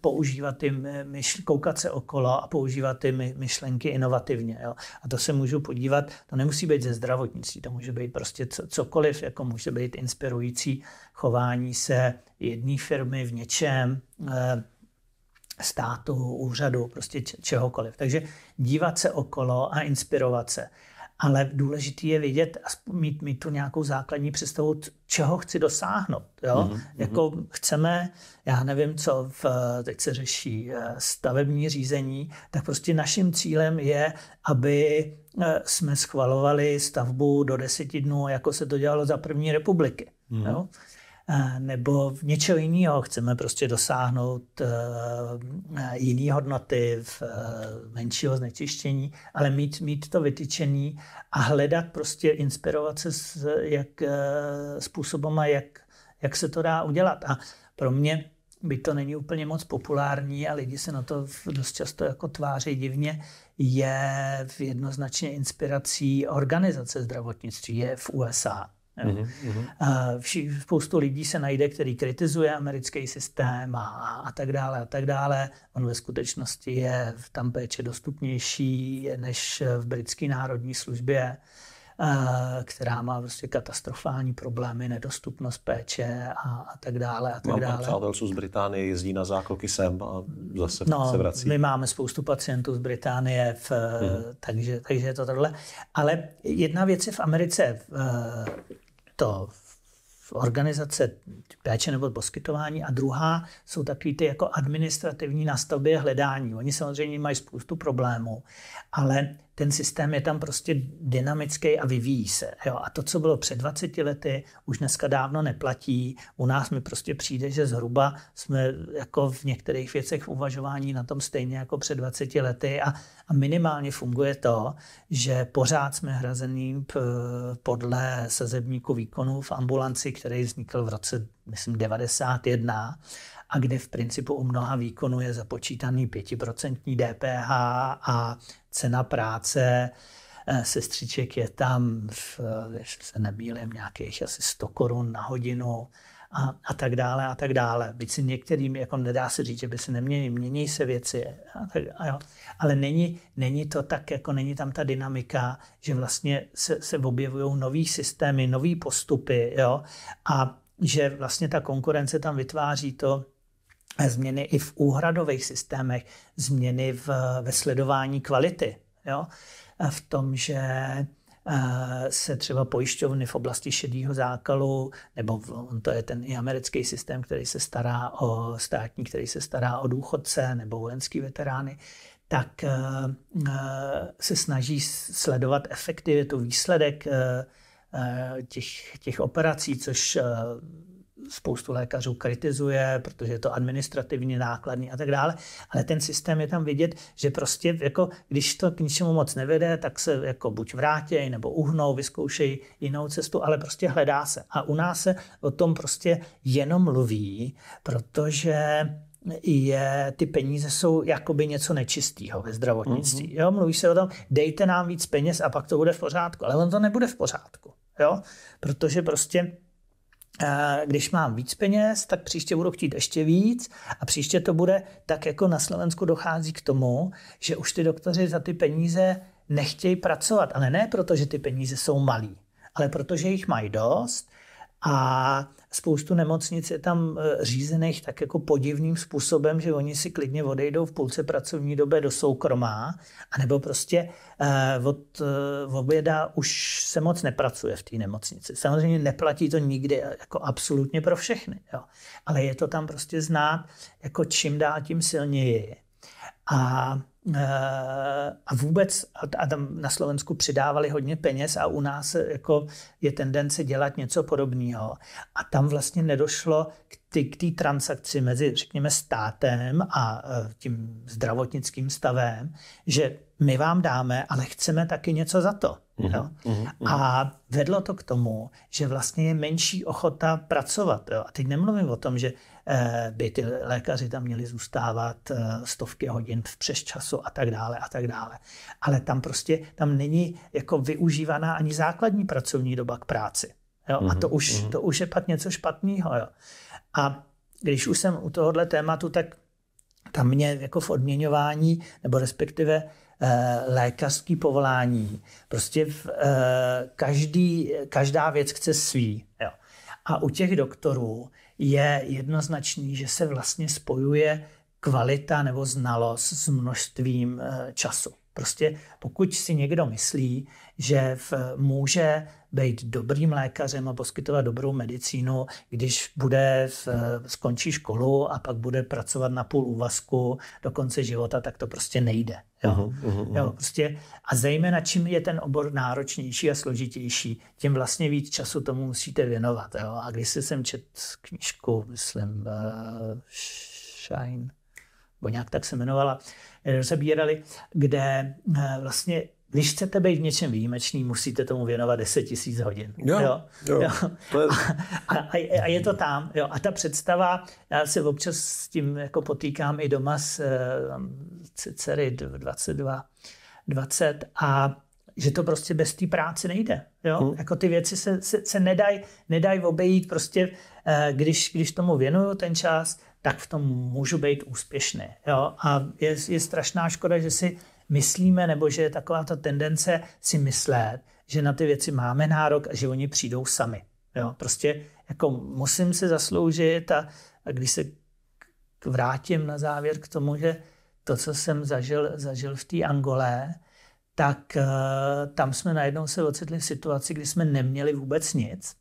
používat ty myšl, koukat se okolo a používat ty myšlenky inovativně. Jo. A to se můžu podívat, to nemusí být ze zdravotnictví, to může být prostě cokoliv, jako může být inspirující chování se jedné firmy v něčem, eh, státu, úřadu, prostě čehokoliv. Takže dívat se okolo a inspirovat se. Ale důležité je vidět, a mít, mít tu nějakou základní představu, čeho chci dosáhnout. Jo? Mm-hmm. Jako chceme, já nevím, co v, eh, teď se řeší eh, stavební řízení, tak prostě naším cílem je, aby jsme schvalovali stavbu do deseti dnů, jako se to dělalo za první republiky. Mm-hmm. Jo? Eh, nebo v něčeho jiného. Chceme prostě dosáhnout eh, jiné hodnoty, v eh, menšího znečištění, ale mít, mít to vytyčený a hledat prostě, inspirovat se s, jak, způsobama, jak, jak se to dá udělat. A pro mě by to není úplně moc populární a lidi se na to dost často jako tváří divně, je v jednoznačně inspirací organizace zdravotnictví, je v USA Mm-hmm. Spoustu lidí se najde, který kritizuje americký systém a, a tak dále a tak dále. On ve skutečnosti je v tam péče dostupnější než v britské národní službě která má prostě katastrofální problémy, nedostupnost péče a, a tak dále. A tak Mám dále. přátelců z Británie, jezdí na zákroky sem a zase no, se vrací. My máme spoustu pacientů z Británie, v, mm. takže, takže je to tohle. Ale jedna věc je v Americe, v, to organizace péče nebo poskytování a druhá jsou takový ty jako administrativní nastavby hledání. Oni samozřejmě mají spoustu problémů, ale ten systém je tam prostě dynamický a vyvíjí se. Jo? A to, co bylo před 20 lety, už dneska dávno neplatí. U nás mi prostě přijde, že zhruba jsme jako v některých věcech v uvažování na tom stejně jako před 20 lety a, a minimálně funguje to, že pořád jsme hrazený p, podle sazebníku výkonu v ambulanci, který vznikl v roce, myslím, 91 a kde v principu u mnoha výkonů je započítaný 5% DPH a cena práce eh, sestřiček je tam, v, když eh, se nemýlím, nějakých asi 100 korun na hodinu a, a tak dále a tak dále. Byť si některým, jako nedá se říct, že by se neměli, mění se věci. A tak, a jo. Ale není, není to tak, jako není tam ta dynamika, že vlastně se, se objevují nový systémy, nový postupy jo? a že vlastně ta konkurence tam vytváří to, změny i v úhradových systémech, změny v, ve sledování kvality. Jo? V tom, že eh, se třeba pojišťovny v oblasti šedího zákalu, nebo to je ten i americký systém, který se stará o státní, který se stará o důchodce nebo vojenský veterány, tak eh, eh, se snaží sledovat efektivitu, výsledek těch, těch operací, což spoustu lékařů kritizuje, protože je to administrativně nákladný a tak dále, ale ten systém je tam vidět, že prostě jako, když to k ničemu moc nevede, tak se jako buď vrátí nebo uhnou, vyzkoušejí jinou cestu, ale prostě hledá se. A u nás se o tom prostě jenom mluví, protože je, ty peníze jsou jakoby něco nečistého ve zdravotnictví. Mm-hmm. Jo, mluví se o tom, dejte nám víc peněz a pak to bude v pořádku. Ale on to nebude v pořádku. Jo? Protože prostě když mám víc peněz, tak příště budu chtít ještě víc a příště to bude tak, jako na Slovensku dochází k tomu, že už ty doktoři za ty peníze nechtějí pracovat. Ale ne proto, že ty peníze jsou malý, ale protože jich mají dost a spoustu nemocnic je tam e, řízených tak jako podivným způsobem, že oni si klidně odejdou v půlce pracovní doby do soukromá, anebo prostě e, od e, oběda už se moc nepracuje v té nemocnici. Samozřejmě neplatí to nikdy jako absolutně pro všechny, jo. ale je to tam prostě znát jako čím dál tím silněji. A Eh, a vůbec, a tam na Slovensku přidávali hodně peněz a u nás eh, jako je tendence dělat něco podobného. A tam vlastně nedošlo k té transakci mezi, řekněme, státem a eh, tím zdravotnickým stavem, že my vám dáme, ale chceme taky něco za to. Uhum, jo? Uh-huh. A vedlo to k tomu, že vlastně je menší ochota pracovat. Jo? A teď nemluvím o tom, že Eh, by ty lékaři tam měli zůstávat eh, stovky hodin v přesčasu a tak dále a tak dále. Ale tam prostě tam není jako využívaná ani základní pracovní doba k práci. Jo? A mhm, to už, mhm. to už je pak něco špatného. Jo? A když už jsem u tohohle tématu, tak tam mě jako v odměňování, nebo respektive eh, lékařský povolání. Prostě v, každý, každá věc chce svý. Jo. A u těch doktorů je jednoznačný, že se vlastně spojuje kvalita nebo znalost s množstvím eh, času. Prostě pokud si někdo myslí, že v, může být dobrým lékařem a poskytovat dobrou medicínu, když bude v, skončí školu a pak bude pracovat na půl úvazku do konce života, tak to prostě nejde. Jo? Uh-huh, uh-huh. Jo, prostě, a zejména čím je ten obor náročnější a složitější, tím vlastně víc času tomu musíte věnovat. Jo? A když jsem čet knížku, myslím, uh, Shine, nebo nějak tak se jmenovala, rozebírali, eh, kde eh, vlastně když chcete být v něčem výjimečný, musíte tomu věnovat 10 tisíc hodin. Jo, jo. jo. jo. Je... A, a, a je to tam. Jo. A ta představa, já se občas s tím jako potýkám i doma s eh, dcery 22, 20 a že to prostě bez té práce nejde. Jo? Hmm. Jako ty věci se, se, se nedají nedaj obejít prostě, když, když tomu věnuju ten čas, tak v tom můžu být úspěšný. Jo? A je, je strašná škoda, že si myslíme, nebo že je taková ta tendence si myslet, že na ty věci máme nárok a že oni přijdou sami. Jo? Prostě jako musím se zasloužit a, a když se vrátím na závěr k tomu, že to, co jsem zažil, zažil v té Angole, tak uh, tam jsme najednou se ocitli v situaci, kdy jsme neměli vůbec nic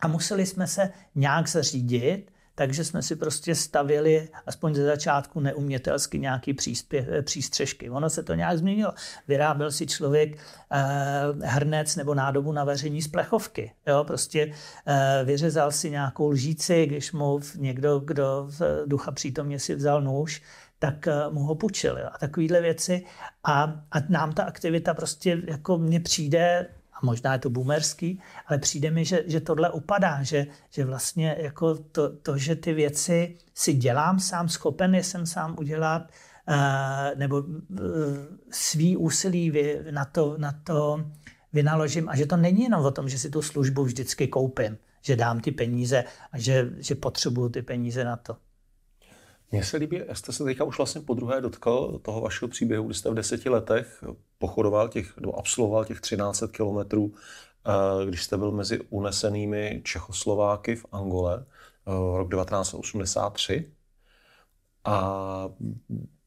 a museli jsme se nějak zařídit takže jsme si prostě stavili aspoň ze začátku neumětelsky nějaký příspě, přístřežky. Ono se to nějak změnilo. Vyráběl si člověk eh, hrnec nebo nádobu na vaření z plechovky. Jo? Prostě eh, vyřezal si nějakou lžíci, když mu někdo, kdo v ducha přítomně si vzal nůž, tak eh, mu ho půjčili a takovéhle věci. A, a nám ta aktivita prostě jako mně přijde možná je to boomerský, ale přijde mi, že, že tohle upadá, že, že vlastně jako to, to, že ty věci si dělám sám, schopen jsem sám udělat, uh, nebo uh, svý úsilí vy, na to, na to vynaložím a že to není jenom o tom, že si tu službu vždycky koupím, že dám ty peníze a že, že potřebuju ty peníze na to. Mně se líbí, jste se teďka už vlastně po druhé dotkal toho vašeho příběhu, kdy jste v deseti letech pochodoval těch, nebo absolvoval těch 1300 kilometrů, eh, když jste byl mezi unesenými Čechoslováky v Angole, v eh, rok 1983. A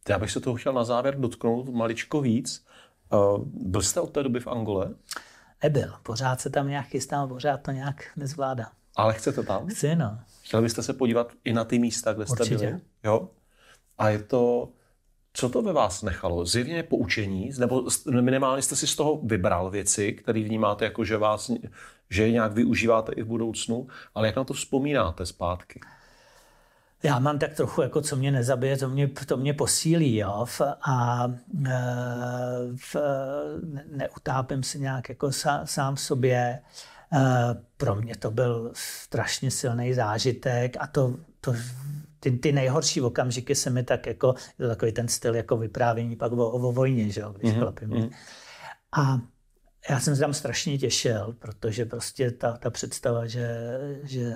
já bych se toho chtěl na závěr dotknout maličko víc. Eh, byl jste od té doby v Angole? Nebyl. Pořád se tam nějak chystám, pořád to nějak nezvládám. Ale chcete tam? Chci, no. Chtěli byste se podívat i na ty místa, kde jste Určitě. byli? Jo? A je to, co to ve vás nechalo? Zjevně poučení, nebo minimálně jste si z toho vybral věci, které vnímáte jako, že, vás, že nějak využíváte i v budoucnu, ale jak na to vzpomínáte zpátky? Já mám tak trochu, jako co mě nezabije, to mě, to mě posílí, jo, a e, v, neutápím se nějak jako sa, sám v sobě. E, Eh, pro mě to byl strašně silný zážitek a to, to ty, ty nejhorší okamžiky se mi tak jako, takový ten styl jako vyprávění pak o, o vojně, že jo, když mm-hmm. chlapi mm-hmm. A já jsem se tam strašně těšil, protože prostě ta, ta představa, že, že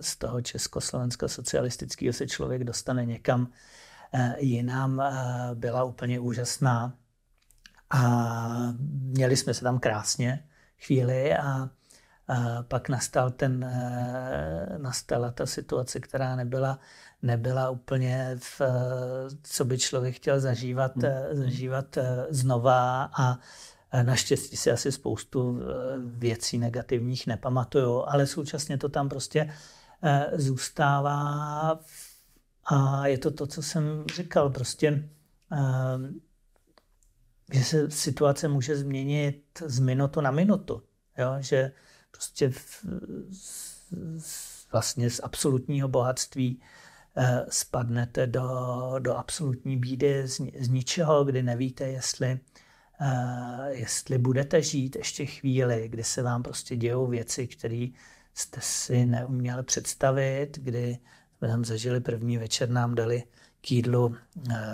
z toho československo socialistického se člověk dostane někam eh, jinam, eh, byla úplně úžasná. A měli jsme se tam krásně chvíli a pak nastal ten, eh, nastala ta situace, která nebyla, nebyla úplně, v, eh, co by člověk chtěl zažívat, hmm. Eh, zažívat znova a Naštěstí si asi spoustu věcí negativních nepamatuju, ale současně to tam prostě zůstává a je to to, co jsem říkal, prostě že se situace může změnit z minutu na minutu, jo? že prostě v, z, vlastně z absolutního bohatství eh, spadnete do, do absolutní bídy z, z ničeho, kdy nevíte, jestli, eh, jestli budete žít ještě chvíli, kdy se vám prostě dějou věci, které jste si neuměl představit, kdy jsme tam zažili první večer, nám dali k jídlu eh,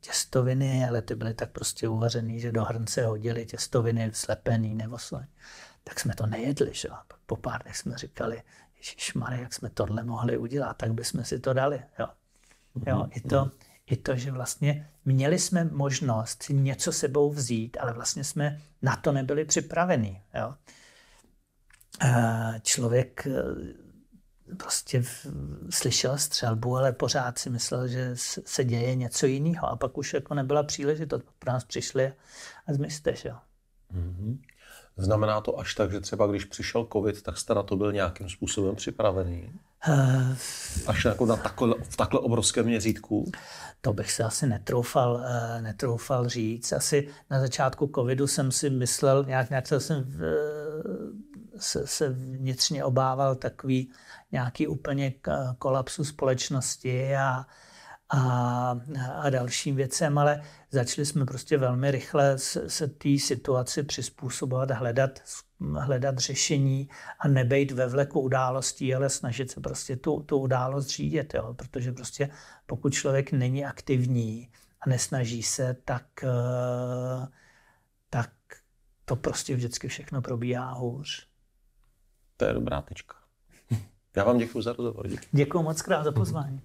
těstoviny, ale ty byly tak prostě uvařený, že do hrnce hodili těstoviny slepený nebo tak jsme to nejedli. Že? Pak po pár dnech jsme říkali, Marie, jak jsme tohle mohli udělat, tak bychom si to dali. Jo. Mhm. Jo, i, to, I to, že vlastně měli jsme možnost něco sebou vzít, ale vlastně jsme na to nebyli připraveni. Jo. Eh, člověk eh, prostě slyšel střelbu, ale pořád si myslel, že se děje něco jiného. A pak už jako nebyla příležitost, pro nás přišli a zmizte, že jo. Mm-hmm. Znamená to až tak, že třeba když přišel covid, tak jste na to byl nějakým způsobem připravený? Eh, až jako na takhle, v takhle obrovském měřítku? To bych se asi netroufal, eh, netroufal říct. Asi na začátku covidu jsem si myslel, nějak, nějak jsem v, se, se vnitřně obával takový nějaký úplně kolapsu společnosti a a, a dalším věcem, ale začali jsme prostě velmi rychle se té situaci přizpůsobovat, hledat, hledat řešení a nebejt ve vleku událostí, ale snažit se prostě tu, tu událost řídit, jo? protože prostě pokud člověk není aktivní a nesnaží se, tak, eh, tak to prostě vždycky všechno probíhá hůř. To je dobrá tečka. Já vám děkuji za rozhovor. Děkuji moc krát za pozvání.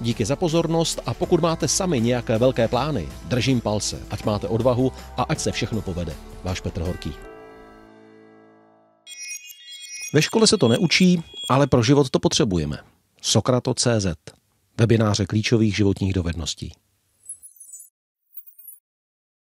Díky za pozornost a pokud máte sami nějaké velké plány, držím palce, ať máte odvahu a ať se všechno povede. Váš Petr Horký. Ve škole se to neučí, ale pro život to potřebujeme. Sokrato.cz Webináře klíčových životních dovedností.